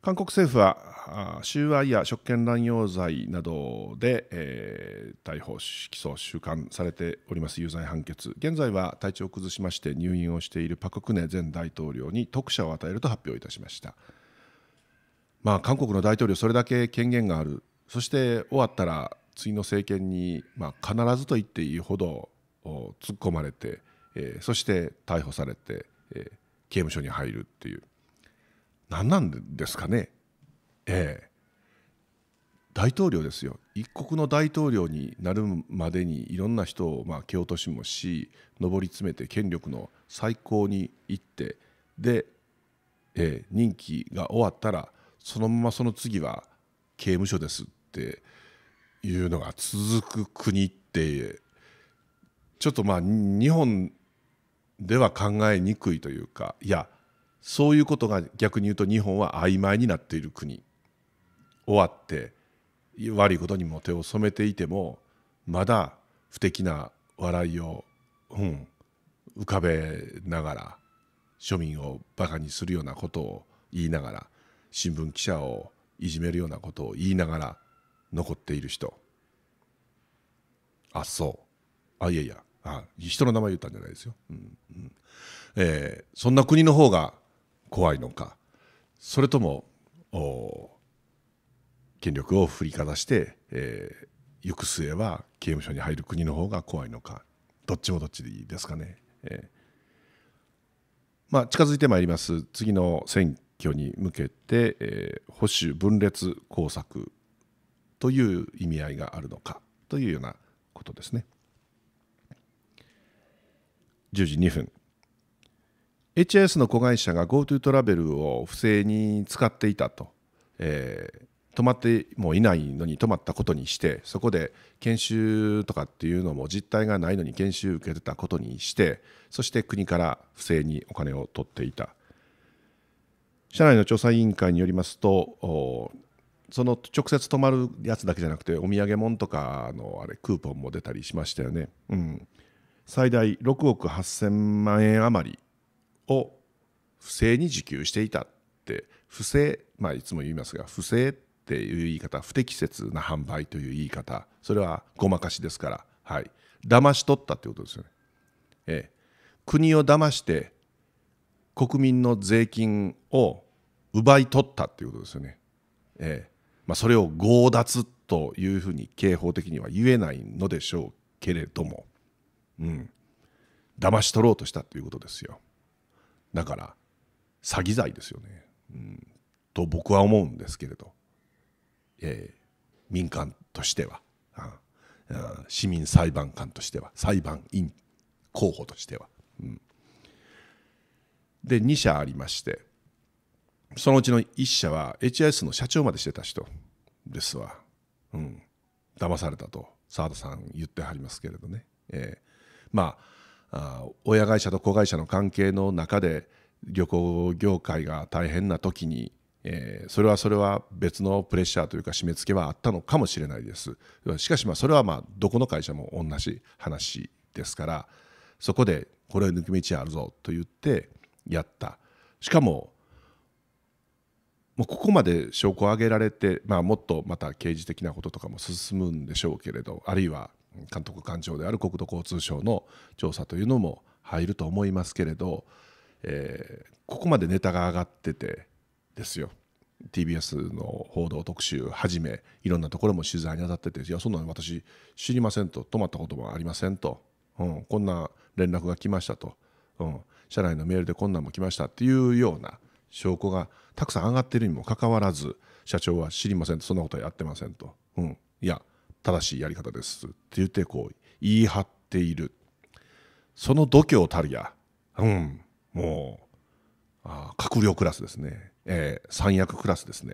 韓国政府は収賄や職権乱用罪などで、えー、逮捕起訴収監されております有罪判決現在は体調を崩しまして入院をしているパク・クネ前大統領に特赦を与えると発表いたしました、まあ、韓国の大統領それだけ権限があるそして終わったら次の政権に、まあ、必ずと言っていいほど突っ込まれて、えー、そして逮捕されて、えー、刑務所に入るっていう何なんですかね、ええー、大統領ですよ一国の大統領になるまでにいろんな人を、まあ、蹴落としもし上り詰めて権力の最高に行ってで、えー、任期が終わったらそのままその次は刑務所ですっていうのが続く国ってちょっとまあ日本では考えにくいというかいやそういうことが逆に言うと日本は曖昧になっている国終わって悪いことにも手を染めていてもまだ不敵な笑いを、うん、浮かべながら庶民をバカにするようなことを言いながら新聞記者をいじめるようなことを言いながら残っている人あそうあいやいやあ人の名前言ったんじゃないですよ、うんうんえー、そんな国の方が怖いのかそれとも権力を振りかざして、えー、行く末は刑務所に入る国の方が怖いのかどっちもどっちでいいですかね。えーまあ、近づいてまいります次の選挙に向けて、えー、保守分裂工作という意味合いがあるのかというようなことですね。10時2分 HIS の子会社が GoTo トラベルを不正に使っていたと、えー、泊まってもいないのに泊まったことにしてそこで研修とかっていうのも実態がないのに研修受けてたことにしてそして国から不正にお金を取っていた社内の調査委員会によりますとその直接泊まるやつだけじゃなくてお土産物とかのあれクーポンも出たりしましたよね、うん、最大6億8000万円余りを不正に受給していたって不正まあいつも言いますが不正っていう言い方不適切な販売という言い方それはごまかしですからはい騙し取ったってことですよね、ええ、国を騙して国民の税金を奪い取ったっていうことですよね。えーまあ、それを強奪というふうに刑法的には言えないのでしょうけれども、うん、騙し取ろうとしたということですよ。だから詐欺罪ですよね、うん、と僕は思うんですけれど、えー、民間としては、うん、市民裁判官としては裁判員候補としては。うん、で2社ありましてそのうちの1社は HIS の社長までしてた人ですわ。うん。騙されたと、澤田さん言ってはりますけれどね。えー、まああ、親会社と子会社の関係の中で旅行業界が大変な時に、えー、それはそれは別のプレッシャーというか締め付けはあったのかもしれないです。しかしまあそれはまあどこの会社も同じ話ですからそこでこれ抜き道あるぞと言ってやった。しかももうここまで証拠を挙げられて、まあ、もっとまた刑事的なこととかも進むんでしょうけれどあるいは監督官庁である国土交通省の調査というのも入ると思いますけれど、えー、ここまでネタが上がっててですよ TBS の報道特集はじめいろんなところも取材に当たってて「いやそんなの私知りません」と「止まったこともありません」と、うん、こんな連絡が来ましたと、うん、社内のメールでこんなんも来ましたっていうような証拠がたくさん上がっているにもかかわらず社長は知りませんそんなことはやってませんと、うん、いや正しいやり方ですって言ってこう言い張っているその度胸たるや、うん、もうあ閣僚クラスですね、えー、三役クラスですね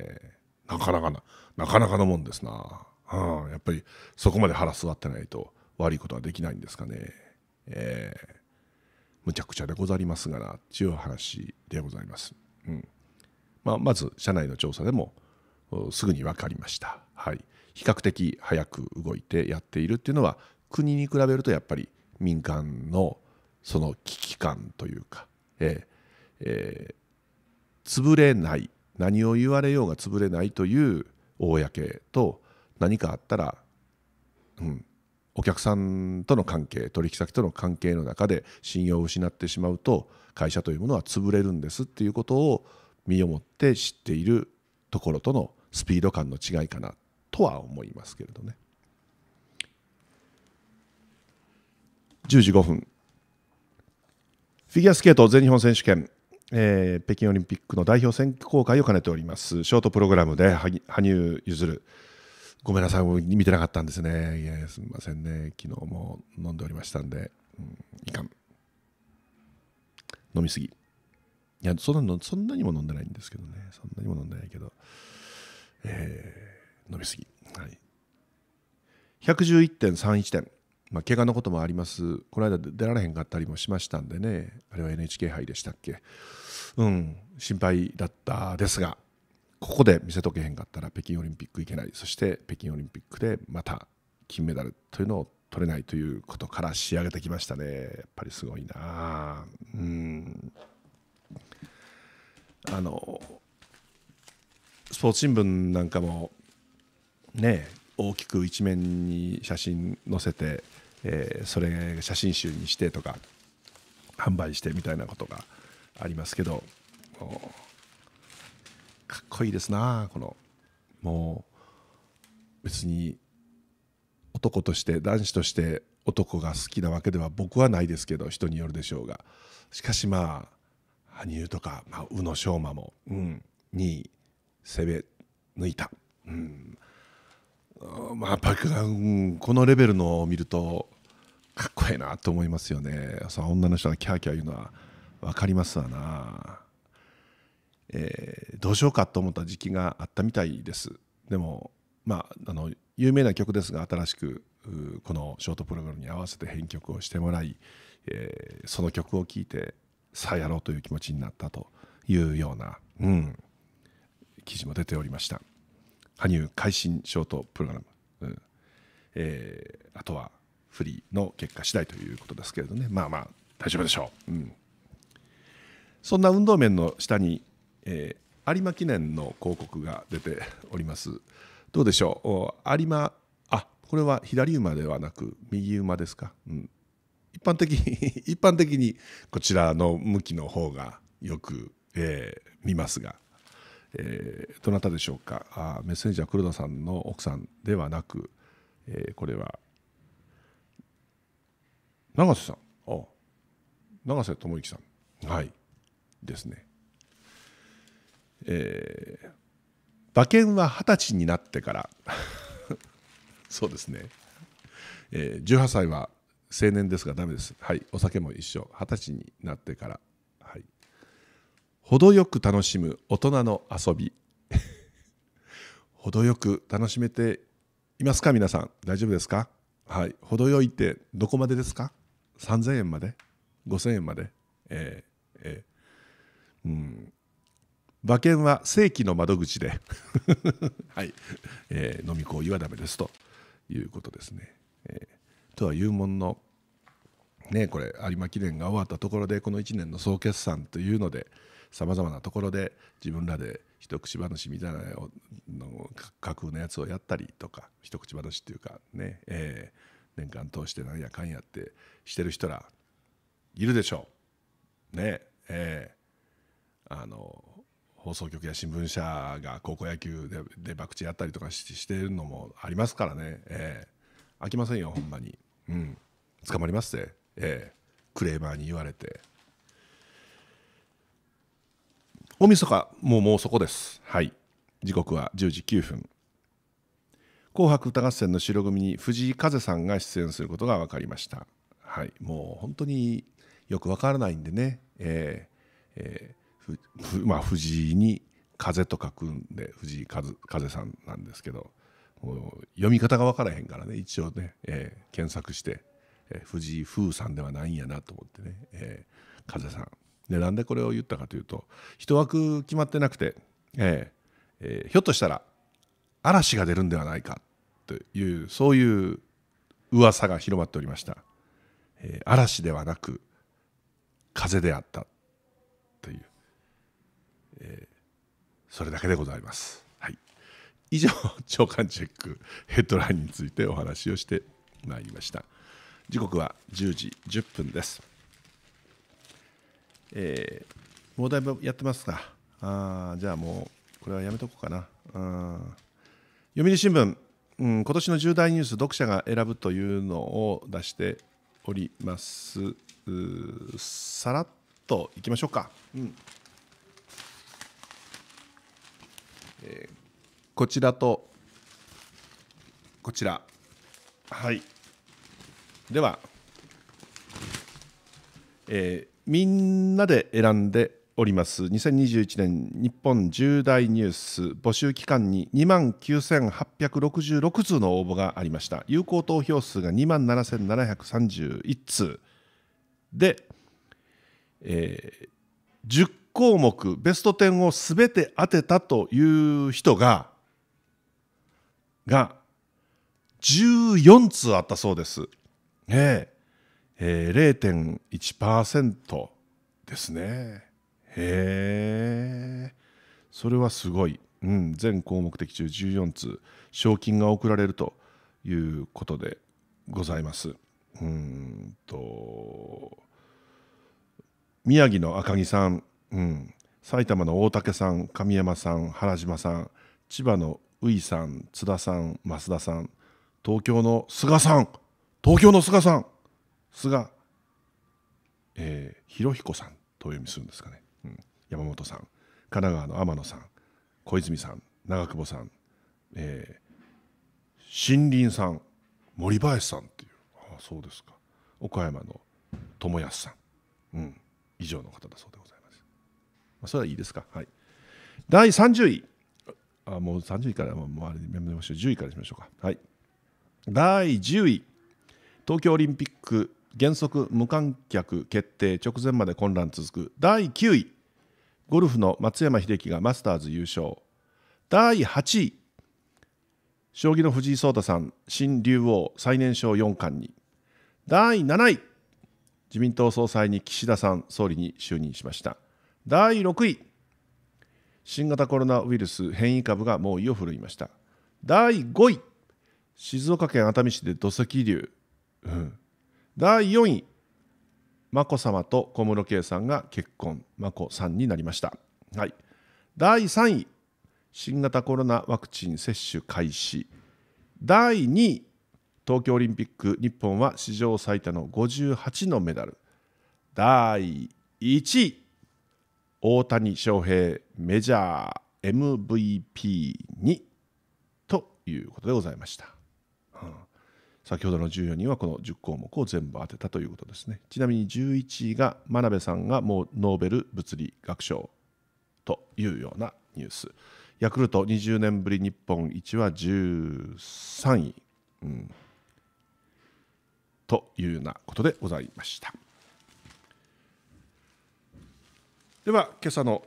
なかなかななかなかのもんですな、うん、やっぱりそこまで腹据わってないと悪いことはできないんですかねえー、むちゃくちゃでござりますがなっていう話でございます。うんまあ、まず社内の調査でもすぐに分かりました、はい、比較的早く動いてやっているっていうのは国に比べるとやっぱり民間のその危機感というか、えーえー、潰れない何を言われようが潰れないという公と何かあったら、うん、お客さんとの関係取引先との関係の中で信用を失ってしまうと会社というものは潰れるんですっていうことを身をもって知っているところとのスピード感の違いかなとは思いますけれどね。10時5分フィギュアスケート全日本選手権、えー、北京オリンピックの代表選考会を兼ねておりますショートプログラムで羽生結弦ごめんなさい見てなかったんですねいやすみませんね昨日も飲んでおりましたんで、うん、いかん。飲みすぎ。いや、そんなそんなにも飲んでないんですけどね。そんなにも飲んでないけど、えー、飲みすぎ。はい。111.31点。まあ、怪我のこともあります。この間出られへんかったりもしましたんでね。あれは NHK 杯でしたっけ。うん、心配だったですが、ここで見せとけへんかったら北京オリンピック行けない。そして北京オリンピックでまた金メダルというのを取れないということから仕上げてきましたねやっぱりすごいなうんあのスポーツ新聞なんかもね大きく一面に写真載せて、えー、それ写真集にしてとか販売してみたいなことがありますけどかっこいいですなこのもう別に男として男子として男が好きなわけでは僕はないですけど人によるでしょうがしかしまあ羽生とか、まあ、宇野昌磨も、うん、2位攻め抜いた、うん、まあパクが、うん、このレベルのを見るとかっこええなと思いますよねその女の人がキャーキャー言うのは分かりますわな、えー、どうしようかと思った時期があったみたいですでもまああの有名な曲ですが新しくこのショートプログラムに合わせて編曲をしてもらい、えー、その曲を聴いてさあやろうという気持ちになったというような、うん、記事も出ておりました羽生会心ショートプログラム、うんえー、あとはフリーの結果次第ということですけれどねまあまあ大丈夫でしょう、うん、そんな運動面の下に、えー、有馬記念の広告が出ております。どうでしょう有馬あこれは左馬ではなく右馬ですか、うん、一般的に (laughs) 一般的にこちらの向きの方がよく、えー、見ますが、えー、どなたでしょうかあメッセンジャー黒田さんの奥さんではなく、えー、これは永瀬さんあ永瀬智之さんはいですねえー、馬券は二十歳になってから (laughs) そうですね、えー、18歳は青年ですがダメですはいお酒も一緒二十歳になってから、はい、程よく楽しむ大人の遊び (laughs) 程よく楽しめていますか皆さん大丈夫ですかはい程よいってどこまでですか3000円まで5000円までえー、えー、うん馬券は正規の窓口で (laughs) はい、(laughs) えー、飲み行為はだめですということですね。えー、とは言うものねこれ有馬記念が終わったところでこの1年の総決算というのでさまざまなところで自分らで一口話みたいなの架空のやつをやったりとか一口話っていうかね、えー、年間通してなんやかんやってしてる人らいるでしょう。ねえー、あの放送局や新聞社が高校野球でで博打やったりとかしてるのもありますからね、えー、飽きませんよほんまに、うん、捕まりますって、えー、クレーマーに言われて大晦日もうもうそこですはい時刻は10時9分「紅白歌合戦」の白組に藤井風さんが出演することが分かりましたはいもう本当によく分からないんでねえー、えーまあ、藤井に風と書くんで藤井風風さんなんですけど読み方が分からへんからね一応ね、えー、検索して、えー、藤井風さんではないんやなと思ってね、えー、風さん。でなんでこれを言ったかというと一枠決まってなくて、えーえー、ひょっとしたら嵐が出るんではないかというそういう噂が広まっておりました。えー、嵐ではなく風であったというえー、それだけでございます。はい、以上長官チェックヘッドラインについてお話をしてまいりました。時刻は10時10分です。えー、もうだいぶやってますか。あじゃあもうこれはやめとこうかな。うん読売新聞、うん、今年の重大ニュース読者が選ぶというのを出しております。さらっといきましょうか。うんえー、こちらとこちらはいでは、えー、みんなで選んでおります2021年日本重大ニュース募集期間に2万9866通の応募がありました有効投票数が2万7731通で、えー、10項目ベスト10を全て当てたという人がが14通あったそうです。えええー、0.1%ですね。へえそれはすごい。うん、全項目的中14通賞金が贈られるということでございます。うんと宮城の赤木さんうん、埼玉の大竹さん神山さん原島さん千葉のういさん津田さん増田さん東京の菅さん東京の菅さん菅えー、広彦さんとお読みするんですかね、うん、山本さん神奈川の天野さん小泉さん長久保さん、えー、森林さん森林さんっていうああそうですか岡山の友康さん、うん、以上の方だそうでそれはいいですか。はい、第30位。あもう30位から、もうあれでやめましょう。10位からしましょうか。はい、第10位。東京オリンピック原則無観客決定直前まで混乱続く。第9位。ゴルフの松山英樹がマスターズ優勝。第8位。将棋の藤井聡太さん、新竜王最年少四冠に。第7位。自民党総裁に岸田さん、総理に就任しました。第6位新型コロナウイルス変異株が猛威を振るいました第5位静岡県熱海市で土石流、うん、第4位眞子さまと小室圭さんが結婚眞子さんになりました、はい、第3位新型コロナワクチン接種開始第2位東京オリンピック日本は史上最多の58のメダル第1位大谷翔平メジャー MVP にということでございました、うん、先ほどの14人はこの10項目を全部当てたということですねちなみに11位が真鍋さんがもうノーベル物理学賞というようなニュースヤクルト20年ぶり日本一は13位、うん、というようなことでございました。では今朝の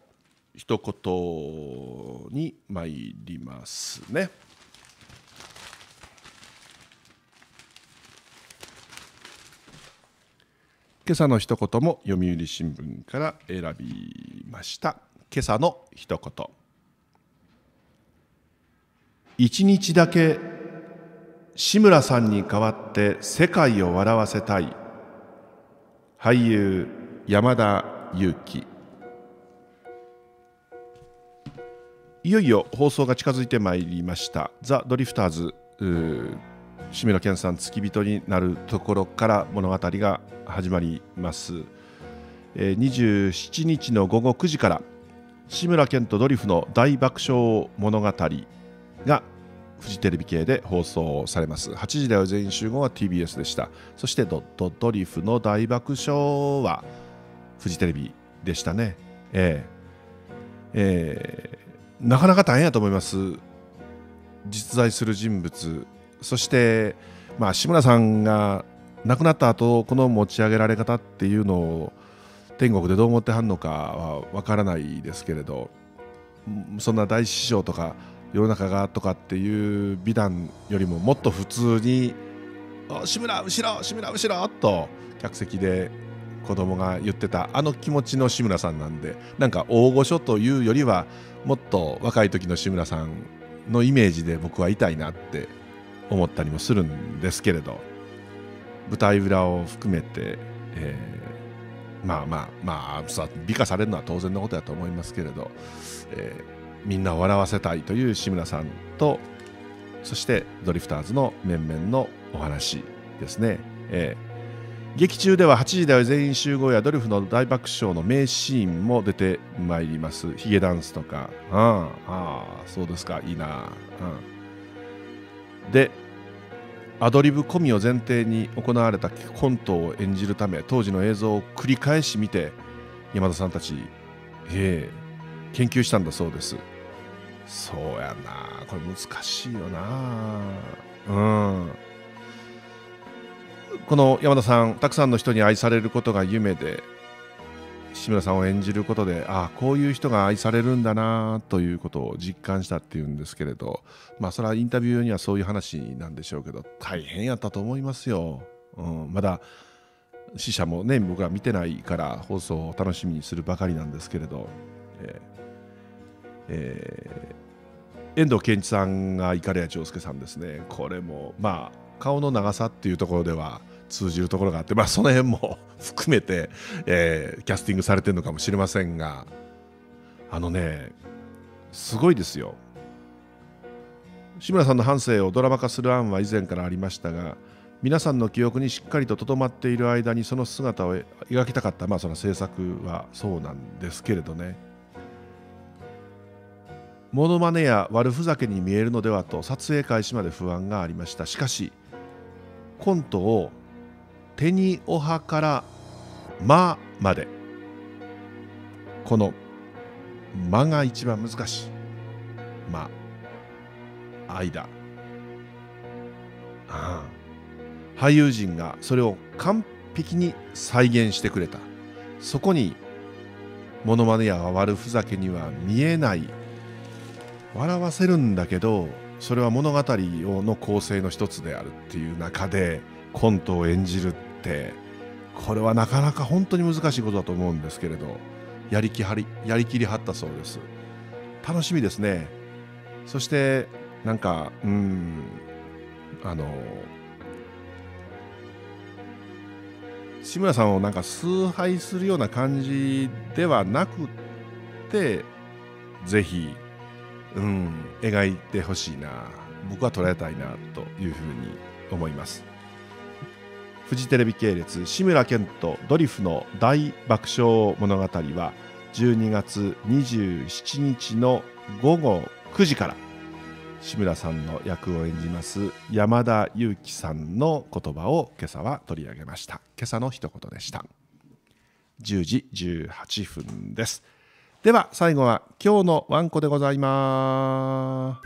一言に参りますね。今朝の一言も読売新聞から選びました。今朝の一言。一日だけ志村さんに代わって世界を笑わせたい俳優山田裕貴いよいよ放送が近づいてまいりました「ザ・ドリフターズ」志村健さん付き人になるところから物語が始まります、えー、27日の午後9時から志村けんとドリフの大爆笑物語がフジテレビ系で放送されます8時だよ全員集合は TBS でしたそしてドッドドリフの大爆笑はフジテレビでしたねえー、えーなかなか大変やと思います実在する人物そして、まあ、志村さんが亡くなった後この持ち上げられ方っていうのを天国でどう思ってはんのかは分からないですけれどそんな大師匠とか世の中がとかっていう美談よりももっと普通に「志村後ろ志村後ろ!」と客席で子供が言ってたあの気持ちの志村さんなんでなんか大御所というよりはもっと若い時の志村さんのイメージで僕はいたいなって思ったりもするんですけれど舞台裏を含めて、えー、まあまあまあ美化されるのは当然のことだと思いますけれど、えー、みんなを笑わせたいという志村さんとそしてドリフターズの面々のお話ですね。えー劇中では8時台は全員集合やドリフの大爆笑の名シーンも出てまいりますヒゲダンスとか、ああそうですかいいな、でアドリブ込みを前提に行われたコントを演じるため当時の映像を繰り返し見て山田さんたち研究したんだそうですそうやなこれ難しいよなうんこの山田さんたくさんの人に愛されることが夢で志村さんを演じることでああこういう人が愛されるんだなということを実感したっていうんですけれどまあそれはインタビューにはそういう話なんでしょうけど大変やったと思いますよ、うん、まだ死者もね僕は見てないから放送を楽しみにするばかりなんですけれど、えーえー、遠藤憲一さんがいかれや長介さんですねこれもまあ顔の長さっていうところでは通じるところがあって、まあ、その辺も (laughs) 含めて、えー、キャスティングされてるのかもしれませんがあのねすごいですよ志村さんの半生をドラマ化する案は以前からありましたが皆さんの記憶にしっかりととどまっている間にその姿を描きたかったまあその制作はそうなんですけれどねモノマネや悪ふざけに見えるのではと撮影開始まで不安がありましたしかしコントを手におはからままでこの間が一番難しい間間ああ俳優陣がそれを完璧に再現してくれたそこにモノマネや悪ふざけには見えない笑わせるんだけどそれは物語の構成の一つであるっていう中でコントを演じるってこれはなかなか本当に難しいことだと思うんですけれどやりきはりやりきりはったそうです楽しみですねそしてなんかうんあの志村さんをなんか崇拝するような感じではなくてぜひ、うん、描いてほしいな僕は捉えたいなというふうに思います。フジテレビ系列志村けんとドリフの大爆笑物語は12月27日の午後9時から志村さんの役を演じます山田裕貴さんの言葉を今朝は取り上げました今朝の一言でした10時18分ですでは最後は今日のワンコでございま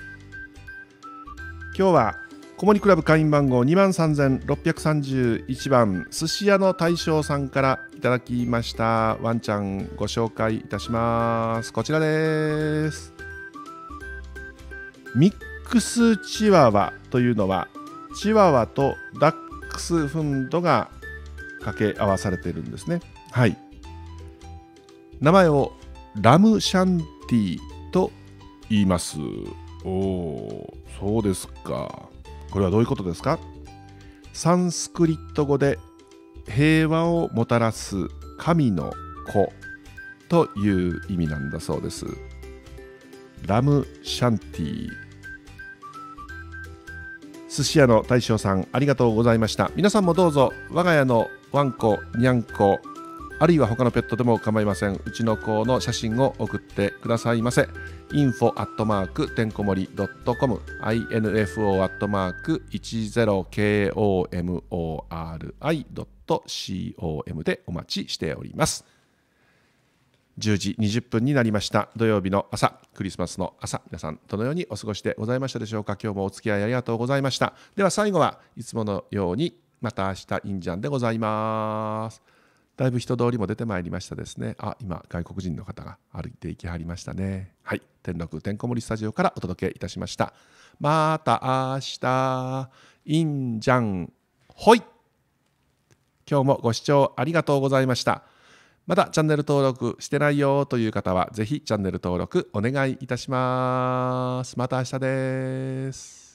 す今日は小森クラブ会員番号2万3631番寿司屋の大将さんからいただきましたワンちゃんご紹介いたしますこちらですミックスチワワというのはチワワとダックスフンドが掛け合わされているんですねはい名前をラムシャンティと言いますおおそうですかこれはどういうことですかサンスクリット語で平和をもたらす神の子という意味なんだそうですラムシャンティ寿司屋の大将さんありがとうございました皆さんもどうぞ我が家のワンコニャンコあるいは他のペットでも構いませんうちの子の写真を送ってくださいませ info アットマークてんこ盛り .com info アットマーク 10komori.com でお待ちしております10時20分になりました土曜日の朝クリスマスの朝皆さんどのようにお過ごしでございましたでしょうか今日もお付き合いありがとうございましたでは最後はいつものようにまた明日インジャンでございますだいぶ人通りも出てまいりましたですねあ今外国人の方が歩いていきはりましたねはい天禄てんこ盛りスタジオからお届けいたしましたまた明日インジャンほい今日もご視聴ありがとうございましたまだチャンネル登録してないよという方はぜひチャンネル登録お願いいたしますまた明日です